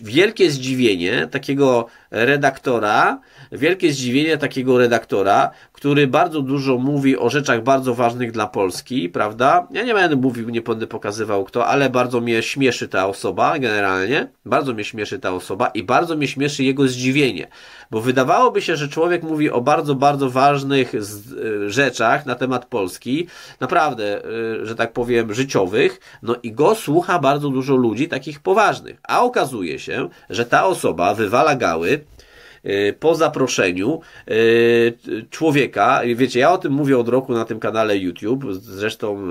wielkie zdziwienie takiego redaktora, wielkie zdziwienie takiego redaktora, który bardzo dużo mówi o rzeczach bardzo ważnych dla Polski, prawda? Ja nie będę mówił, nie będę pokazywał kto, ale bardzo mnie śmieszy ta osoba generalnie, bardzo mnie śmieszy ta osoba i bardzo mnie śmieszy jego zdziwienie. Bo wydawałoby się, że człowiek mówi o bardzo, bardzo ważnych y, rzeczach na temat Polski, naprawdę, y, że tak powiem, życiowych, no i go słucha bardzo dużo ludzi takich poważnych. A okazuje się, że ta osoba wywala gały y, po zaproszeniu człowieka, wiecie, ja o tym mówię od roku na tym kanale YouTube, zresztą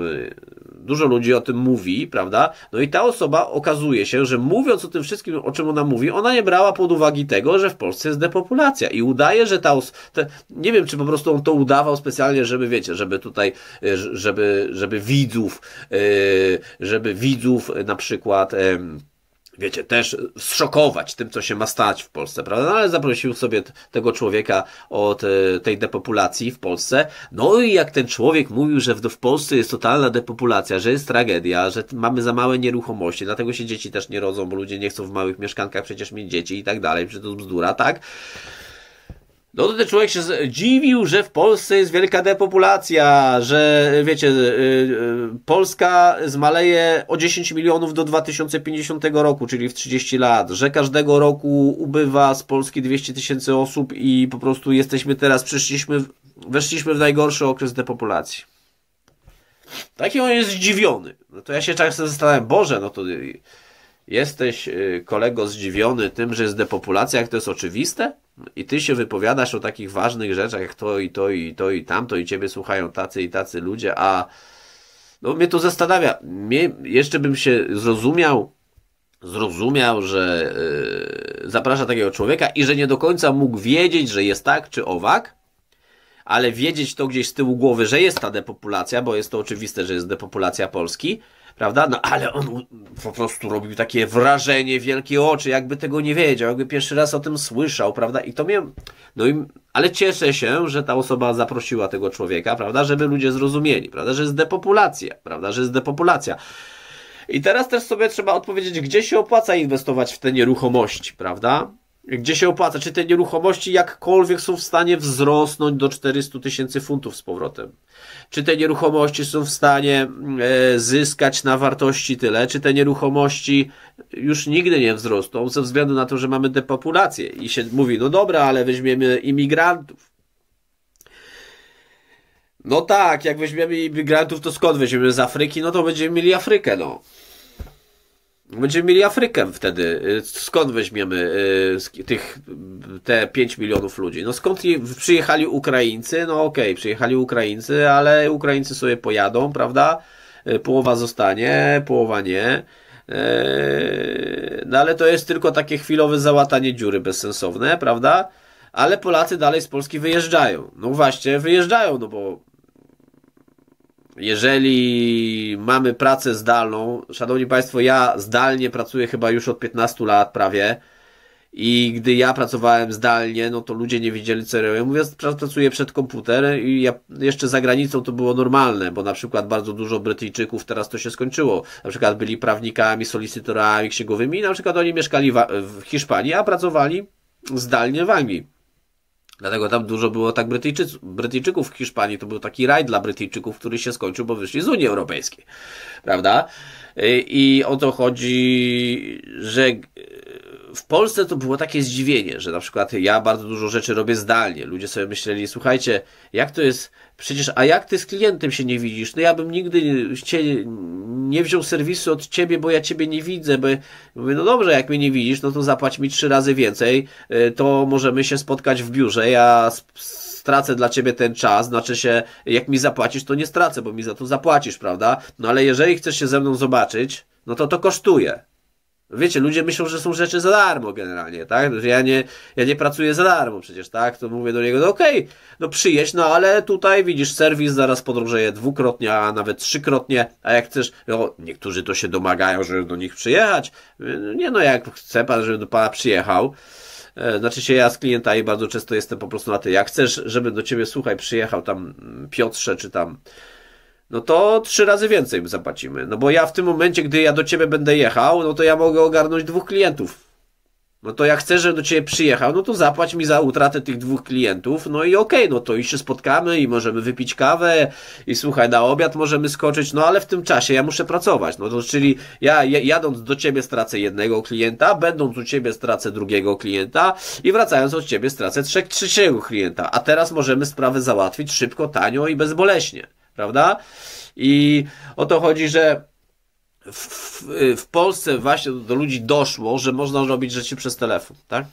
dużo ludzi o tym mówi, prawda? No i ta osoba okazuje się, że mówiąc o tym wszystkim, o czym ona mówi, ona nie brała pod uwagi tego, że w Polsce jest depopulacja i udaje, że ta os- nie wiem, czy po prostu on to udawał specjalnie, żeby wiecie, żeby tutaj, e, żeby, żeby widzów, e, żeby widzów e, na przykład wiecie, też zszokować tym, co się ma stać w Polsce, prawda? No, ale zaprosił sobie tego człowieka od e, tej depopulacji w Polsce. No i jak ten człowiek mówił, że w, w Polsce jest totalna depopulacja, że jest tragedia, że mamy za małe nieruchomości, dlatego się dzieci też nie rodzą, bo ludzie nie chcą w małych mieszkankach przecież mieć dzieci i tak dalej, przecież to bzdura, tak? No to ten człowiek się dziwił, że w Polsce jest wielka depopulacja, że wiecie, y, y, Polska zmaleje o 10 milionów do 2050 roku, czyli w 30 lat, że każdego roku ubywa z Polski 200 tysięcy osób i po prostu jesteśmy teraz, przyszliśmy, weszliśmy w najgorszy okres depopulacji. Taki on jest zdziwiony. No to ja się czasem zastanawiam, Boże, no to Jesteś, y, kolego, zdziwiony tym, że jest depopulacja, jak to jest oczywiste? I ty się wypowiadasz o takich ważnych rzeczach, jak to i to i to i tamto, i ciebie słuchają tacy i tacy ludzie, a no mnie to zastanawia. Mnie, jeszcze bym się zrozumiał, zrozumiał, że yy, zaprasza takiego człowieka i że nie do końca mógł wiedzieć, że jest tak czy owak, ale wiedzieć to gdzieś z tyłu głowy, że jest ta depopulacja, bo jest to oczywiste, że jest depopulacja Polski, prawda? No ale on po prostu robił takie wrażenie, wielkie oczy, jakby tego nie wiedział, jakby pierwszy raz o tym słyszał, prawda? I to mnie, no i, ale cieszę się, że ta osoba zaprosiła tego człowieka, prawda? Żeby ludzie zrozumieli, prawda? Że jest depopulacja, prawda? Że jest depopulacja. I teraz też sobie trzeba odpowiedzieć, gdzie się opłaca inwestować w te nieruchomości, prawda? Gdzie się opłaca? Czy te nieruchomości jakkolwiek są w stanie wzrosnąć do 400 tysięcy funtów z powrotem? czy te nieruchomości są w stanie e, zyskać na wartości tyle, czy te nieruchomości już nigdy nie wzrosną ze względu na to, że mamy depopulację i się mówi, no dobra, ale weźmiemy imigrantów. No tak, jak weźmiemy imigrantów, to skąd weźmiemy z Afryki? No to będziemy mieli Afrykę, no. Będziemy mieli Afrykę wtedy. Y, skąd weźmiemy y, tych, te 5 milionów ludzi? No skąd przyjechali Ukraińcy? No okej, okay, przyjechali Ukraińcy, ale Ukraińcy sobie pojadą, prawda? Y, połowa zostanie, połowa nie. No ale to jest tylko takie chwilowe załatanie dziury bezsensowne, prawda? Ale Polacy dalej z Polski wyjeżdżają. No właśnie, wyjeżdżają, no bo jeżeli mamy pracę zdalną, szanowni Państwo, ja zdalnie pracuję chyba już od 15 lat prawie i gdy ja pracowałem zdalnie, no to ludzie nie widzieli co robię. Ja mówię, pracuję przed komputerem i ja, jeszcze za granicą to było normalne, bo na przykład bardzo dużo Brytyjczyków teraz to się skończyło. Na przykład byli prawnikami, solicytorami, księgowymi i na przykład oni mieszkali w Hiszpanii, a pracowali zdalnie w Anglii. Dlatego tam dużo było tak Brytyjczyków, w Hiszpanii. To był taki raj dla Brytyjczyków, który się skończył, bo wyszli z Unii Europejskiej. Prawda? Y, I o to chodzi, że w Polsce to było takie zdziwienie, że na przykład ja bardzo dużo rzeczy robię zdalnie. Ludzie sobie myśleli, słuchajcie, jak to jest, przecież, a jak ty z klientem się nie widzisz? No ja bym nigdy cię nie wziął serwisu od ciebie, bo ja ciebie nie widzę, bo mówię, no dobrze, jak mnie nie widzisz, no to zapłać mi trzy razy więcej, y, to możemy się spotkać w biurze, ja stracę dla ciebie ten czas, znaczy się, jak mi zapłacisz, to nie stracę, bo mi za to zapłacisz, prawda? No ale jeżeli chcesz się ze mną zobaczyć, no to to kosztuje. Wiecie, ludzie myślą, że są rzeczy za darmo generalnie, tak? Że ja nie, ja nie pracuję za darmo przecież, tak? To mówię do niego, no okej, okay, no przyjeść, no ale tutaj widzisz, serwis zaraz podróżeje dwukrotnie, a nawet trzykrotnie, a jak chcesz, no niektórzy to się domagają, żeby do nich przyjechać. Nie no, jak chce pan, żeby do pana przyjechał, e, znaczy się ja z klienta i bardzo często jestem po prostu na ty, jak chcesz, żeby do ciebie, słuchaj, przyjechał tam Piotrze, czy tam no to trzy razy więcej zapłacimy. No bo ja w tym momencie, gdy ja do ciebie będę jechał, no to ja mogę ogarnąć dwóch klientów. No to jak chcę, żebym do ciebie przyjechał, no to zapłać mi za utratę tych dwóch klientów, no i okej, okay, no to i się spotkamy i możemy wypić kawę i słuchaj, na obiad możemy skoczyć, no ale w tym czasie ja muszę pracować, no to czyli ja jadąc do ciebie stracę jednego klienta, będąc u ciebie stracę drugiego klienta i wracając od ciebie stracę trzech, trzeciego klienta, a teraz możemy sprawę załatwić szybko, tanio i bezboleśnie prawda? I o to chodzi, że w, w Polsce właśnie do, do, ludzi doszło, że można robić rzeczy przez telefon, tak?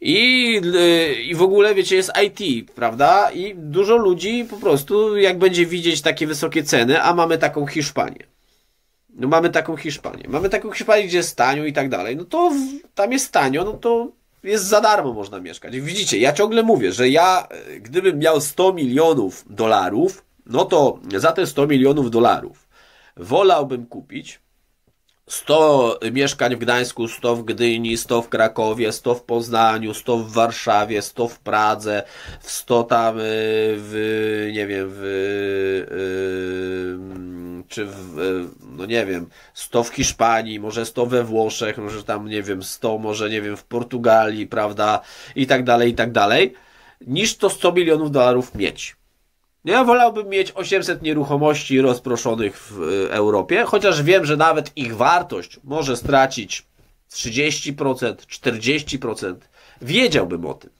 I, y, I w ogóle, wiecie, jest IT, prawda? I dużo ludzi po prostu, jak będzie widzieć takie wysokie ceny, a mamy taką Hiszpanię. No mamy taką Hiszpanię. Mamy taką Hiszpanię, gdzie jest tanio i tak dalej. No to w, tam jest tanio, no to jest za darmo można mieszkać. Widzicie, ja ciągle mówię, że ja, e, gdybym miał 100 milionów dolarów, no to za te 100 milionów dolarów wolałbym kupić 100 mieszkań w Gdańsku, 100 w Gdyni, 100 w Krakowie, 100 w Poznaniu, 100 w Warszawie, 100 w Pradze, 100 tam e, w, nie wiem, w, e, czy w, e, no nie wiem, 100 w Hiszpanii, może 100 we Włoszech, może tam, nie wiem, 100, może, nie wiem, w Portugalii, prawda, i tak dalej, i tak dalej, niż to 100 milionów dolarów mieć. No ja wolałbym mieć 800 nieruchomości rozproszonych w e, Europie, chociaż wiem, że nawet ich wartość może stracić 30%, 40%. Wiedziałbym o tym.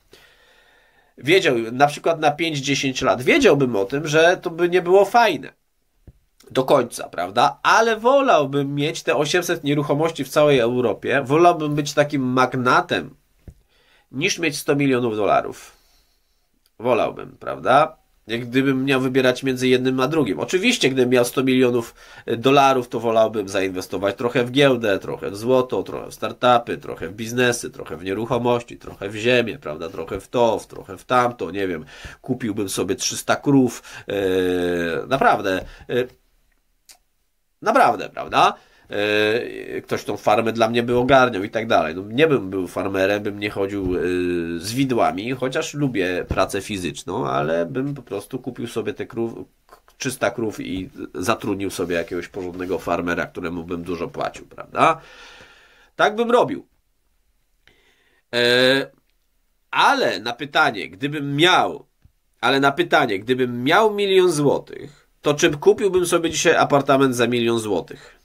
Wiedział, na przykład na 5-10 lat, wiedziałbym o tym, że to by nie było fajne do końca, prawda? Ale wolałbym mieć te 800 nieruchomości w całej Europie, wolałbym być takim magnatem, niż mieć 100 milionów dolarów. Wolałbym, prawda? Jak gdybym miał wybierać między jednym a drugim. Oczywiście, gdybym miał 100 milionów dolarów, to wolałbym zainwestować trochę w giełdę, trochę w złoto, trochę w startupy, trochę w biznesy, trochę w nieruchomości, trochę w ziemię, prawda? Trochę w to, w trochę w tamto, nie wiem. Kupiłbym sobie 300 krów. Yy, naprawdę. Yy, Naprawdę, prawda? E, ktoś tą farmę dla mnie by ogarniał i tak dalej. No, nie bym był farmerem, bym nie chodził e, z widłami, chociaż lubię pracę fizyczną, ale bym po prostu kupił sobie te krów, 300 krów i zatrudnił sobie jakiegoś porządnego farmera, któremu bym dużo płacił, prawda? Tak bym robił. E, ale na pytanie, gdybym miał, ale na pytanie, gdybym miał milion złotych, to czy kupiłbym sobie dzisiaj apartament za milion złotych?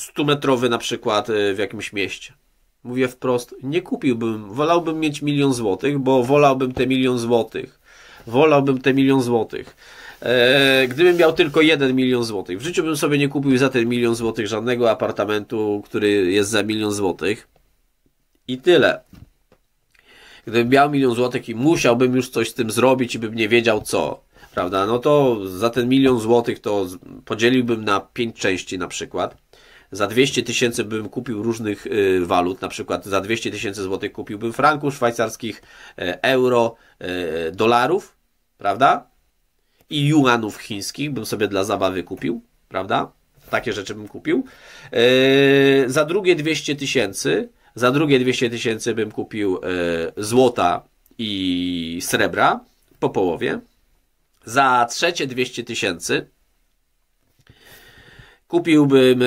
100-metrowy na przykład y, w jakimś mieście. Mówię wprost, nie kupiłbym, wolałbym mieć milion złotych, bo wolałbym te milion złotych. Wolałbym te milion złotych. E, gdybym miał tylko jeden milion złotych. W życiu bym sobie nie kupił za ten milion złotych żadnego apartamentu, który jest za milion złotych. I tyle. Gdybym miał milion złotych i musiałbym już coś z tym zrobić i bym nie wiedział co, prawda? No to za ten milion złotych to podzieliłbym na pięć części na przykład. Za 200 tysięcy bym kupił różnych y, walut, na przykład za 200 tysięcy złotych kupiłbym franków szwajcarskich, y, euro, y, dolarów, prawda? I juanów chińskich bym sobie dla zabawy kupił, prawda? Takie rzeczy bym kupił. za drugie 200 tysięcy, za drugie 200 tysięcy bym kupił złota i srebra po połowie za trzecie 200 tysięcy kupiłbym e,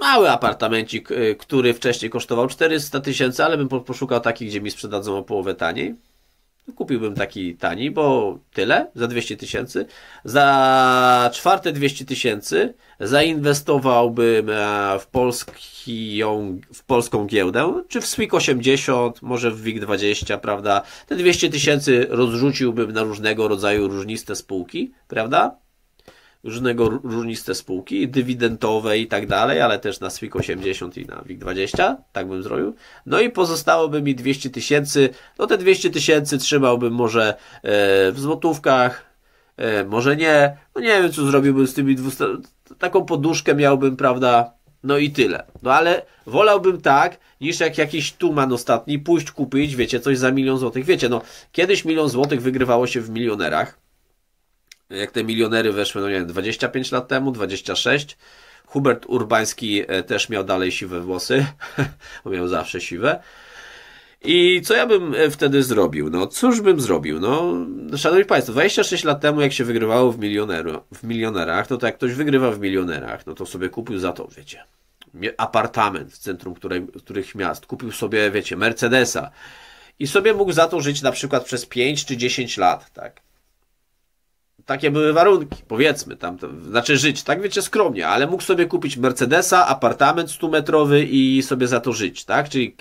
mały apartamencik, e, który wcześniej kosztował 400 tysięcy, ale bym poszukał taki, gdzie mi sprzedadzą o połowę taniej. Kupiłbym taki tani, bo tyle, za 200 tysięcy. Za czwarte 200 tysięcy zainwestowałbym e, w, polski, w polską giełdę, czy w SWIG 80, może w WIG 20, prawda? Te 200 tysięcy rozrzuciłbym na różnego rodzaju różniste spółki, prawda? różnego, różniste spółki, dywidendowe i tak dalej, ale też na SWIG 80 i na WIG 20, tak bym zrobił. No i pozostałoby mi 200 tysięcy, no te 200 tysięcy trzymałbym może e, w złotówkach, e, może nie, no nie wiem co zrobiłbym z tymi 200, taką poduszkę miałbym, prawda, no i tyle. No ale wolałbym tak, niż jak jakiś tuman ostatni pójść kupić, wiecie, coś za milion złotych. Wiecie, no kiedyś milion złotych wygrywało się w milionerach, jak te milionery weszły, no nie wiem, 25 lat temu, 26. Hubert Urbański e, też miał dalej siwe włosy, bo miał zawsze siwe. I co ja bym e, wtedy zrobił? No, cóż bym zrobił? No, szanowni Państwo, 26 lat temu, jak się wygrywało w, milioneru, w milionerach, no to jak ktoś wygrywa w milionerach, no to sobie kupił za to, wiecie, apartament w centrum której, których miast, kupił sobie, wiecie, Mercedesa i sobie mógł za to żyć na przykład przez 5 czy 10 lat, tak? takie były warunki, powiedzmy tam, to, znaczy żyć, tak wiecie, skromnie, ale mógł sobie kupić Mercedesa, apartament 100-metrowy i sobie za to żyć, tak? Czyli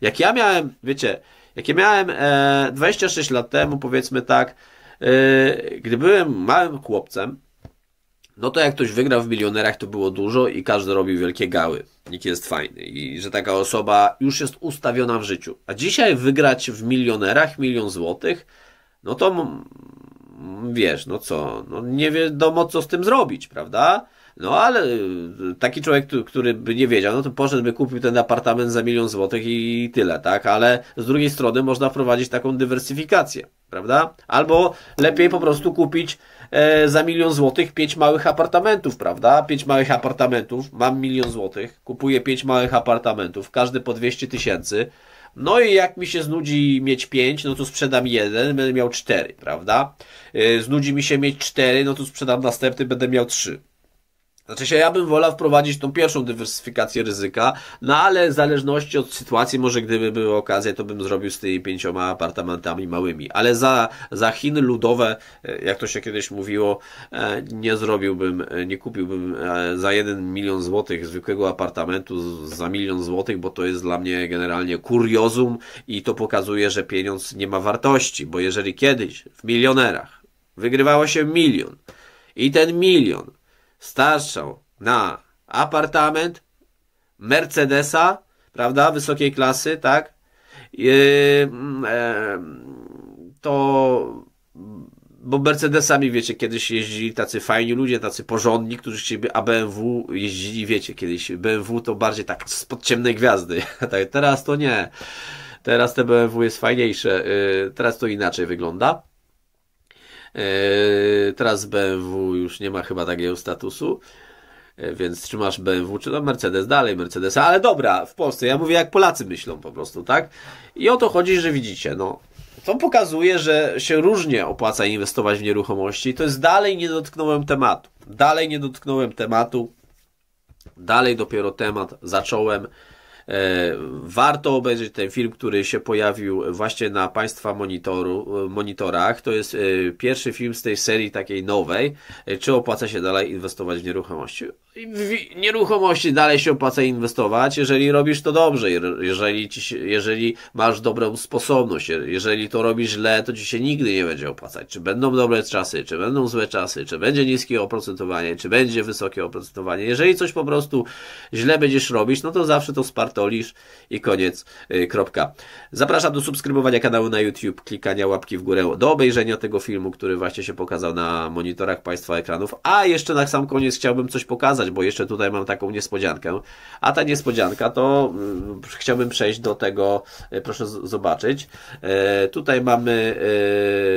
jak ja miałem, wiecie, jak ja miałem e, 26 lat temu, powiedzmy tak, e, gdy byłem małym chłopcem, no to jak ktoś wygrał w milionerach, to było dużo i każdy robił wielkie gały. Nikt jest fajny i że taka osoba już jest ustawiona w życiu. A dzisiaj wygrać w milionerach milion złotych, no to wiesz, no co, no nie wiadomo co z tym zrobić, prawda? No ale y, taki człowiek, który by nie wiedział, no to poszedłby, kupił ten apartament za milion złotych i tyle, tak? Ale z drugiej strony można wprowadzić taką dywersyfikację, prawda? Albo lepiej po prostu kupić e, za milion złotych pięć małych apartamentów, prawda? Pięć małych apartamentów, mam milion złotych, kupuję pięć małych apartamentów, każdy po 200 tysięcy, no i jak mi się znudzi mieć 5, no to sprzedam jeden, będę miał 4, prawda? Y, znudzi mi się mieć 4, no to sprzedam następny, będę miał 3. Znaczy się, ja bym wolał wprowadzić tą pierwszą dywersyfikację ryzyka, no ale w zależności od sytuacji, może gdyby była okazja, to bym zrobił z tymi pięcioma apartamentami małymi. Ale za, za Chiny ludowe, e, jak to się kiedyś mówiło, e, nie zrobiłbym, e, nie kupiłbym za jeden milion złotych zwykłego apartamentu za milion złotych, bo to jest dla mnie generalnie kuriozum i to pokazuje, że pieniądz nie ma wartości, bo jeżeli kiedyś w milionerach wygrywało się milion i ten milion starszą na apartament, Mercedesa, prawda, wysokiej klasy, tak, yy, mm, e, to bo Mercedesami, wiecie, kiedyś jeździli tacy fajni ludzie, tacy porządni, którzy chcieli, a BMW jeździli, wiecie, kiedyś BMW to bardziej tak spod ciemnej gwiazdy. Tak, teraz to nie. Teraz te BMW jest fajniejsze. Yy, teraz to inaczej wygląda. Eee, teraz BMW już nie ma chyba takiego statusu, eee, więc czy masz BMW, czy no Mercedes dalej, Mercedesa, ale dobra, w Polsce. Ja mówię, jak Polacy myślą po prostu, tak? I o to chodzi, że widzicie, no. To pokazuje, że się różnie opłaca inwestować w nieruchomości. To jest dalej nie dotknąłem tematu. Dalej nie dotknąłem tematu. Dalej dopiero temat zacząłem. E, warto obejrzeć ten film, który się pojawił właśnie na Państwa monitoru, e, monitorach. To jest e, pierwszy film z tej serii takiej nowej. Czy opłaca się dalej inwestować w nieruchomości? nieruchomości dalej się opłaca inwestować, jeżeli robisz to dobrze, jeżeli, ci jeżeli masz dobrą sposobność, jeżeli to robisz źle, to ci się nigdy nie będzie opłacać. Czy będą dobre czasy, czy będą złe czasy, czy będzie niskie oprocentowanie, czy będzie wysokie oprocentowanie. Jeżeli coś po prostu źle będziesz robić, no to zawsze to spartolisz i koniec, y, kropka. Zapraszam do subskrybowania kanału na YouTube, klikania łapki w górę, do obejrzenia tego filmu, który właśnie się pokazał na monitorach Państwa ekranów, a jeszcze na sam koniec chciałbym coś pokazać, bo jeszcze tutaj mam taką niespodziankę. A ta niespodzianka to mm, chciałbym przejść do tego, e, proszę zobaczyć. E, tutaj mamy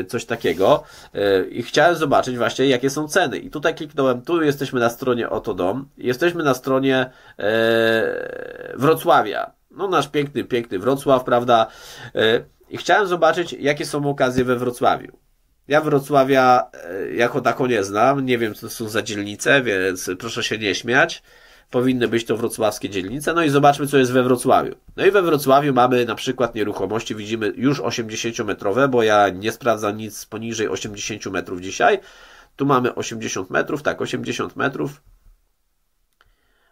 e, coś takiego i chciałem zobaczyć właśnie jakie są ceny. I tutaj kliknąłem, tu jesteśmy na stronie Otodom, jesteśmy na stronie Wrocławia. No nasz piękny, piękny Wrocław, prawda? I chciałem zobaczyć jakie są okazje we Wrocławiu. Ja Wrocławia e, jako tako nie znam, nie wiem co to są za dzielnice, więc proszę się nie śmiać. Powinny być to wrocławskie dzielnice. No i zobaczmy, co jest we Wrocławiu. No i we Wrocławiu mamy na przykład nieruchomości, widzimy już 80-metrowe, bo ja nie sprawdzam nic poniżej 80 metrów dzisiaj. Tu mamy 80 metrów, tak, 80 metrów.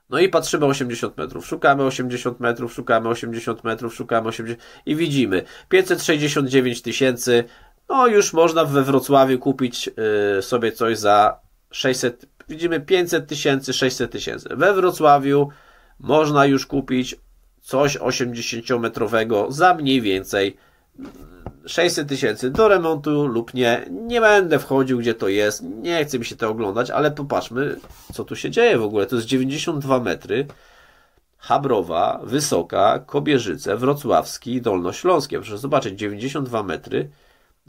No i patrzymy 80 metrów, szukamy 80 metrów, szukamy 80 metrów, szukamy 80 i widzimy 569 tysięcy no już można we Wrocławiu kupić y, sobie coś za 600, widzimy 500 tysięcy, 600 tysięcy. We Wrocławiu można już kupić coś 80-metrowego za mniej więcej 600 mm, tysięcy do remontu lub nie. Nie będę wchodził, gdzie to jest. Nie chcę mi się to oglądać, ale popatrzmy, co tu się dzieje w ogóle. To jest 92 metry. Habrowa, Wysoka, Kobierzyce, Wrocławski, Dolnośląskie. Proszę zobaczyć, 92 metry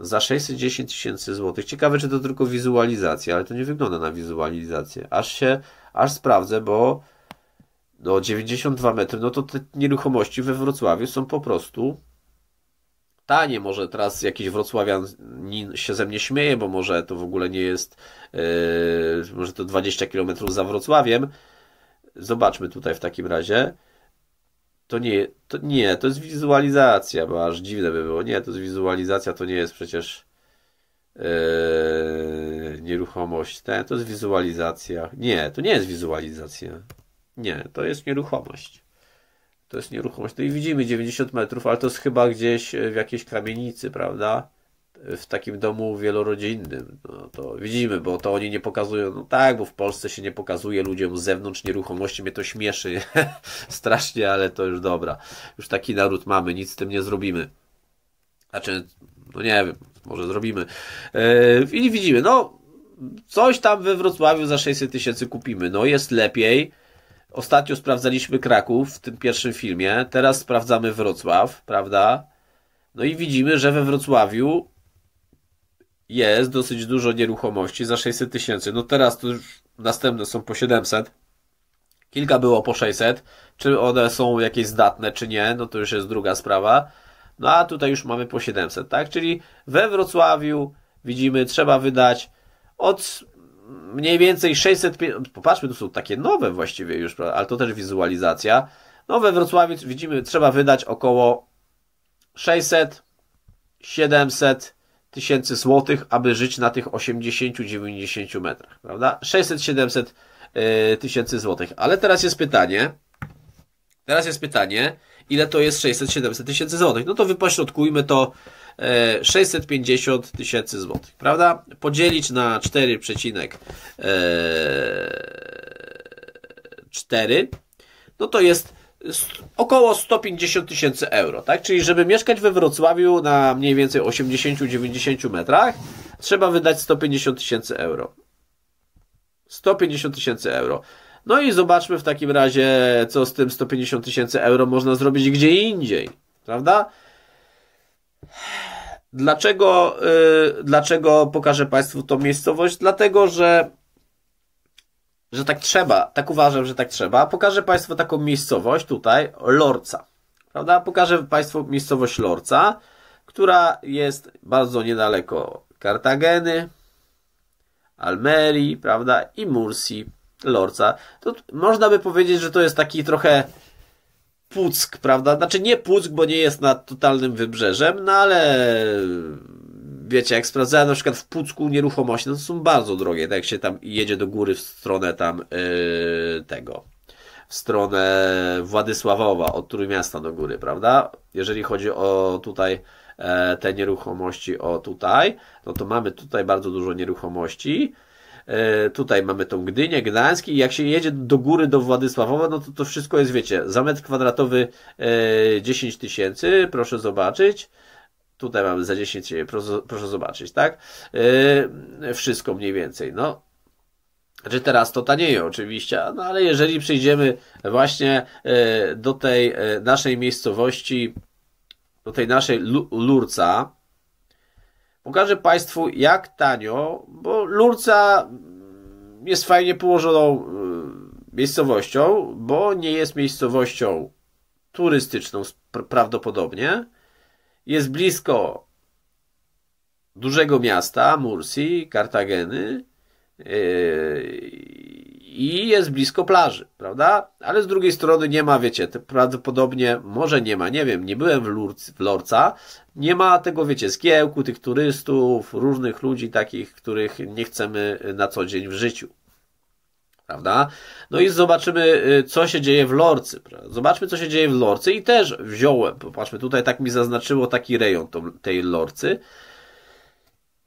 za 610 tysięcy złotych. Ciekawe, czy to tylko wizualizacja, ale to nie wygląda na wizualizację. Aż się, aż sprawdzę, bo no 92 metry, no to te nieruchomości we Wrocławiu są po prostu tanie. Może teraz jakiś wrocławianin się ze mnie śmieje, bo może to w ogóle nie jest, yy, może to 20 km za Wrocławiem. Zobaczmy tutaj w takim razie to nie, to nie, to jest wizualizacja, bo aż dziwne by było. Nie, to jest wizualizacja, to nie jest przecież yy, nieruchomość. Ten, to jest wizualizacja. Nie, to nie jest wizualizacja. Nie, to jest nieruchomość. To jest nieruchomość. No i widzimy 90 metrów, ale to jest chyba gdzieś e, w jakiejś kamienicy, prawda? w takim domu wielorodzinnym. No to widzimy, bo to oni nie pokazują, no tak, bo w Polsce się nie pokazuje ludziom z zewnątrz nieruchomości, mnie to śmieszy strasznie, ale to już dobra. Już taki naród mamy, nic z tym nie zrobimy. Znaczy, no nie wiem, może zrobimy. Yy, I widzimy, no coś tam we Wrocławiu za 600 tysięcy kupimy. No jest lepiej. Ostatnio sprawdzaliśmy Kraków w tym pierwszym filmie, teraz sprawdzamy Wrocław, prawda? No i widzimy, że we Wrocławiu jest dosyć dużo nieruchomości za 600 tysięcy. No teraz to już następne są po 700. Kilka było po 600. Czy one są jakieś zdatne, czy nie, no to już jest druga sprawa. No a tutaj już mamy po 700, tak? Czyli we Wrocławiu widzimy, trzeba wydać od mniej więcej 600, popatrzmy, to są takie nowe właściwie już, ale to też wizualizacja. No we Wrocławiu widzimy, trzeba wydać około 600, 700, tysięcy złotych, aby żyć na tych 80-90 metrach, prawda? 600-700 e, tysięcy złotych. Ale teraz jest pytanie, teraz jest pytanie, ile to jest 600-700 tysięcy złotych? No to wypośrodkujmy to 650 e, tysięcy złotych, prawda? Podzielić na 4,4 e, no to jest około 150 tysięcy euro, tak? Czyli żeby mieszkać we Wrocławiu na mniej więcej 80-90 metrach, trzeba wydać 150 tysięcy euro. 150 tysięcy euro. No i zobaczmy w takim razie, co z tym 150 tysięcy euro można zrobić gdzie indziej, prawda? Dlaczego, yy, dlaczego pokażę Państwu tą miejscowość? Dlatego, że że tak trzeba, tak uważam, że tak trzeba. Pokażę Państwu taką miejscowość tutaj, Lorca. Prawda? Pokażę Państwu miejscowość Lorca, która jest bardzo niedaleko Kartageny, Almerii, prawda? I Mursi. Lorca. To można by powiedzieć, że to jest taki trochę Puck, prawda? Znaczy nie Puck, bo nie jest nad totalnym wybrzeżem, no ale wiecie, jak sprawdzałem na przykład w Pucku nieruchomości, no to są bardzo drogie, tak jak się tam jedzie do góry w stronę tam yy, tego, w stronę Władysławowa, od Trójmiasta do góry, prawda? Jeżeli chodzi o tutaj e, te nieruchomości, o tutaj, no to mamy tutaj bardzo dużo nieruchomości, e, tutaj mamy tą Gdynię, Gdańsk jak się jedzie do góry do Władysławowa, no to to wszystko jest, wiecie, za metr kwadratowy 10 e, tysięcy, proszę zobaczyć, tutaj mamy za 10 e, proszę, proszę zobaczyć, tak? Yy, wszystko mniej więcej, no. Że znaczy, teraz to tanieje oczywiście, no ale jeżeli przyjdziemy właśnie yy, do tej yy, naszej miejscowości, do tej naszej Lurca, pokażę Państwu jak tanio, bo Lurca mm, jest fajnie położoną miejscowością, bo nie jest miejscowością turystyczną prawdopodobnie, jest blisko dużego miasta, Mursi, Kartageny yy, i jest blisko plaży, prawda? Ale z drugiej strony nie ma, wiecie, prawdopodobnie, może nie ma, nie wiem, nie byłem w, Lurc, w Lorca, nie ma tego, wiecie, zgiełku, tych turystów, różnych ludzi takich, których nie chcemy na co dzień w życiu prawda? No i zobaczymy, y, co się dzieje w Lorcy. Zobaczmy, co się dzieje w Lorcy i też wziąłem, popatrzmy, tutaj tak mi zaznaczyło taki rejon tej Lorcy.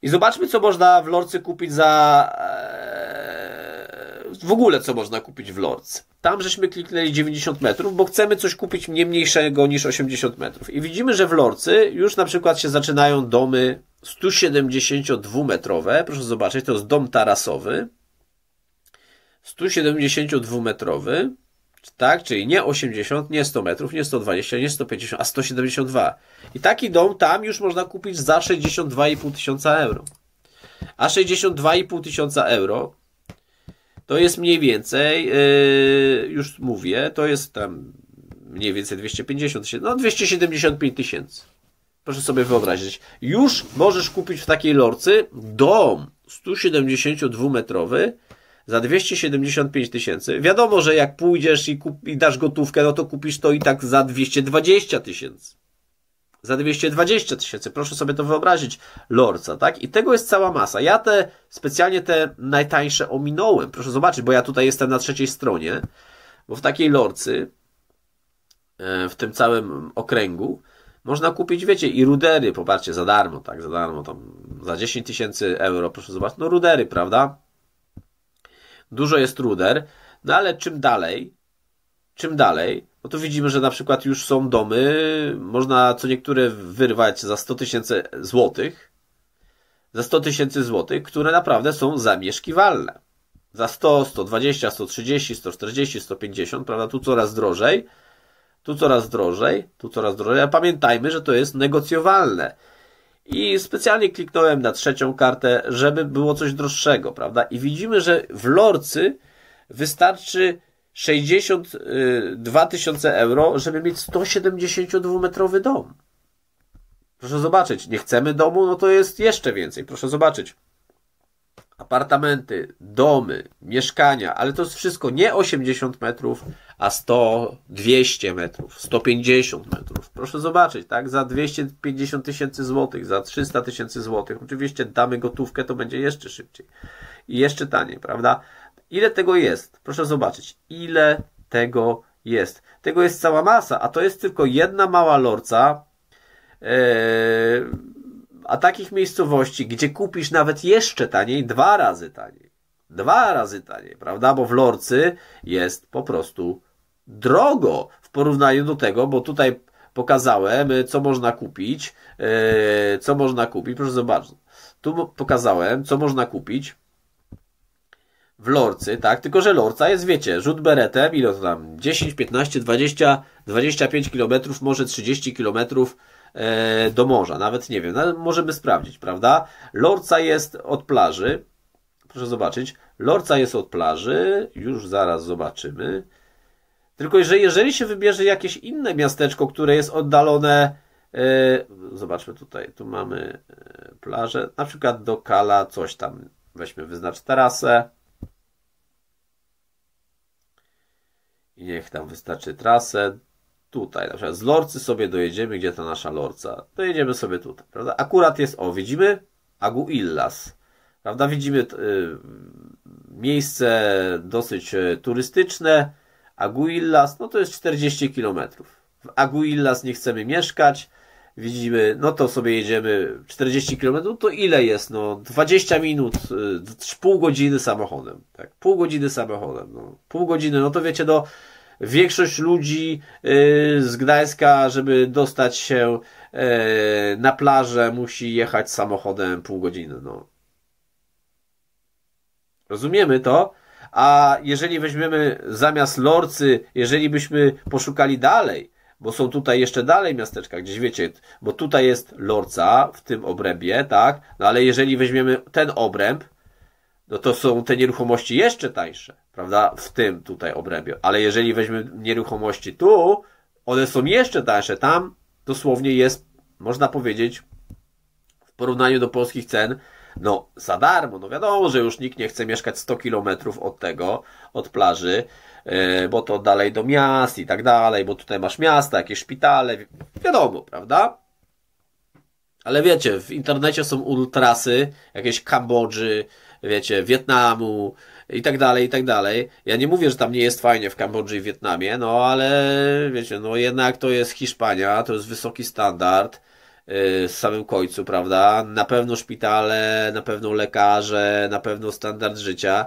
I zobaczmy, co można w Lorcy kupić za... E, w ogóle, co można kupić w Lorcy. Tam żeśmy kliknęli 90 metrów, bo chcemy coś kupić nie mniejszego niż 80 metrów. I widzimy, że w Lorcy już na przykład się zaczynają domy 172 metrowe. Proszę zobaczyć, to jest dom tarasowy. 172-metrowy, tak, czyli nie 80, nie 100 metrów, nie 120, nie 150, a 172. I taki dom tam już można kupić za 62,5 tysiąca euro. A 62,5 tysiąca euro to jest mniej więcej, yy, już mówię, to jest tam mniej więcej 250 no 275 tysięcy. Proszę sobie wyobrazić. Już możesz kupić w takiej lorcy dom 172-metrowy za 275 tysięcy. Wiadomo, że jak pójdziesz i, kup, i dasz gotówkę, no to kupisz to i tak za 220 tysięcy. Za 220 tysięcy. Proszę sobie to wyobrazić. Lorca, tak? I tego jest cała masa. Ja te, specjalnie te najtańsze ominąłem. Proszę zobaczyć, bo ja tutaj jestem na trzeciej stronie. Bo w takiej lorcy, e, w tym całym okręgu, można kupić, wiecie, i rudery, popatrzcie, za darmo, tak? Za darmo, tam, za 10 tysięcy euro, proszę zobaczyć. No rudery, prawda? dużo jest ruder, no ale czym dalej, czym dalej, no to widzimy, że na przykład już są domy, można co niektóre wyrwać za 100 tysięcy złotych, za 100 tysięcy złotych, które naprawdę są zamieszkiwalne. Za 100, 120, 130, 140, 150, prawda? Tu coraz drożej, tu coraz drożej, tu coraz drożej, a pamiętajmy, że to jest negocjowalne. I specjalnie kliknąłem na trzecią kartę, żeby było coś droższego, prawda? I widzimy, że w lorcy wystarczy 62 y, tysiące euro, żeby mieć 172-metrowy dom. Proszę zobaczyć, nie chcemy domu, no to jest jeszcze więcej. Proszę zobaczyć apartamenty, domy, mieszkania, ale to jest wszystko nie 80 metrów, a 100, 200 metrów, 150 metrów. Proszę zobaczyć, tak? Za 250 tysięcy złotych, za 300 tysięcy złotych. Oczywiście damy gotówkę, to będzie jeszcze szybciej i jeszcze taniej, prawda? Ile tego jest? Proszę zobaczyć, ile tego jest. Tego jest cała masa, a to jest tylko jedna mała lorca. Yy a takich miejscowości, gdzie kupisz nawet jeszcze taniej, dwa razy taniej. Dwa razy taniej, prawda? Bo w Lorcy jest po prostu drogo w porównaniu do tego, bo tutaj pokazałem, y, co można kupić, y, co można kupić, proszę zobaczyć. Tu pokazałem, co można kupić w Lorcy, tak? Tylko, że Lorca jest, wiecie, rzut beretem, ile to tam? 10, 15, 20, 25 km, może 30 kilometrów E, do morza. Nawet nie wiem, no, możemy sprawdzić, prawda? Lorca jest od plaży. Proszę zobaczyć. Lorca jest od plaży. Już zaraz zobaczymy. Tylko, że jeżeli się wybierze jakieś inne miasteczko, które jest oddalone e, zobaczmy tutaj, tu mamy e, plażę, na przykład do Kala coś tam, weźmy wyznacz trasę i niech tam wystarczy trasę tutaj, na przykład z Lorcy sobie dojedziemy, gdzie ta nasza Lorca, dojedziemy sobie tutaj, prawda? Akurat jest, o, widzimy Aguillas, prawda? Widzimy y, miejsce dosyć y, turystyczne, Aguillas, no to jest 40 km. W Aguillas nie chcemy mieszkać, widzimy, no to sobie jedziemy 40 km, to ile jest? No 20 minut, y, pół godziny samochodem, tak? Pół godziny samochodem, no. Pół godziny, no to wiecie, do... No, większość ludzi y, z Gdańska, żeby dostać się y, na plażę, musi jechać samochodem pół godziny. No. Rozumiemy to? A jeżeli weźmiemy zamiast Lorcy, jeżeli byśmy poszukali dalej, bo są tutaj jeszcze dalej miasteczka, gdzieś wiecie, bo tutaj jest Lorca w tym obrębie, tak? No ale jeżeli weźmiemy ten obręb, no to są te nieruchomości jeszcze tańsze prawda, w tym tutaj obrębie. Ale jeżeli weźmy nieruchomości tu, one są jeszcze tańsze. Tam dosłownie jest, można powiedzieć, w porównaniu do polskich cen, no za darmo. No wiadomo, że już nikt nie chce mieszkać 100 kilometrów od tego, od plaży, e, bo to dalej do miast i tak dalej, bo tutaj masz miasta, jakieś szpitale, wiadomo, prawda? Ale wiecie, w internecie są ultrasy, jakieś Kambodży, wiecie, Wietnamu, i tak dalej, i tak dalej. Ja nie mówię, że tam nie jest fajnie w Kambodży i Wietnamie, no ale wiecie, no jednak to jest Hiszpania, to jest wysoki standard w y, samym końcu, prawda? Na pewno szpitale, na pewno lekarze, na pewno standard życia.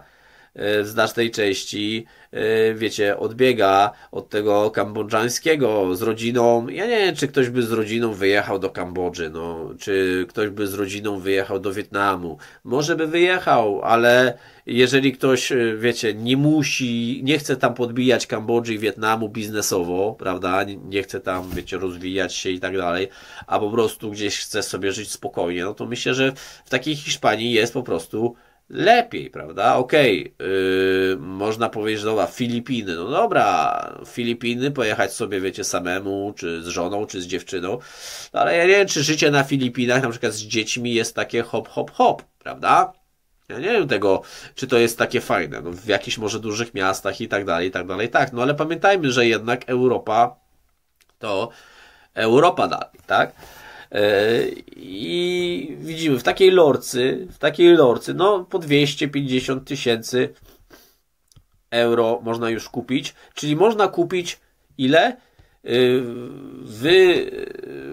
E, znacznej części, e, wiecie, odbiega od tego kambodżańskiego z rodziną. Ja nie wiem, czy ktoś by z rodziną wyjechał do Kambodży, no, czy ktoś by z rodziną wyjechał do Wietnamu. Może by wyjechał, ale jeżeli ktoś, e, wiecie, nie musi, nie chce tam podbijać Kambodży i Wietnamu biznesowo, prawda, nie chce tam, wiecie, rozwijać się i tak dalej, a po prostu gdzieś chce sobie żyć spokojnie, no to myślę, że w takiej Hiszpanii jest po prostu lepiej, prawda? Okej, okay, yy, można powiedzieć, dobra, Filipiny, no dobra, Filipiny, pojechać sobie, wiecie, samemu, czy z żoną, czy z dziewczyną, no ale ja nie wiem, czy życie na Filipinach, na przykład z dziećmi jest takie hop, hop, hop, prawda? Ja nie wiem tego, czy to jest takie fajne, no w jakichś może dużych miastach i tak dalej, i tak dalej, tak, no ale pamiętajmy, że jednak Europa to Europa dalej, tak? E, I widzimy, w takiej lorcy, w takiej lorcy, no po 250 tysięcy euro można już kupić, czyli można kupić ile? E, w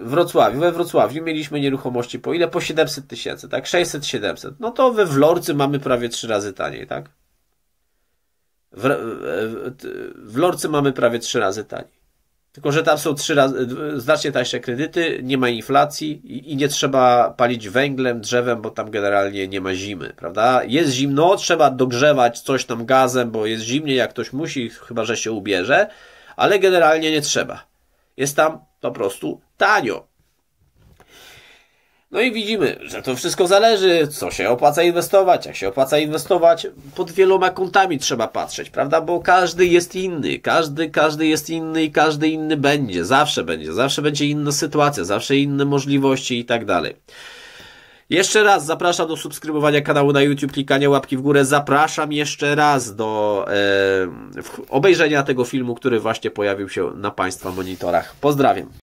Wrocławiu, we Wrocławiu mieliśmy nieruchomości po ile? Po 700 tysięcy, tak? 600-700. No to we Wlorcy mamy prawie 3 razy taniej, tak? W, w, w mamy prawie 3 razy taniej. Tylko, że tam są trzy razy, znacznie tańsze kredyty, nie ma inflacji i, i, nie trzeba palić węglem, drzewem, bo tam generalnie nie ma zimy, prawda? Jest zimno, trzeba dogrzewać coś tam gazem, bo jest zimniej, jak ktoś musi, chyba że się ubierze, ale generalnie nie trzeba. Jest tam po prostu tanio. No i widzimy, że to wszystko zależy, co się opłaca inwestować, jak się opłaca inwestować. Pod wieloma kątami trzeba patrzeć, prawda? Bo każdy jest inny, każdy, każdy jest inny i każdy inny będzie, zawsze będzie, zawsze będzie inna sytuacja, zawsze inne możliwości i tak dalej. Jeszcze raz zapraszam do subskrybowania kanału na YouTube, klikania łapki w górę. Zapraszam jeszcze raz do e, obejrzenia tego filmu, który właśnie pojawił się na Państwa monitorach. Pozdrawiam.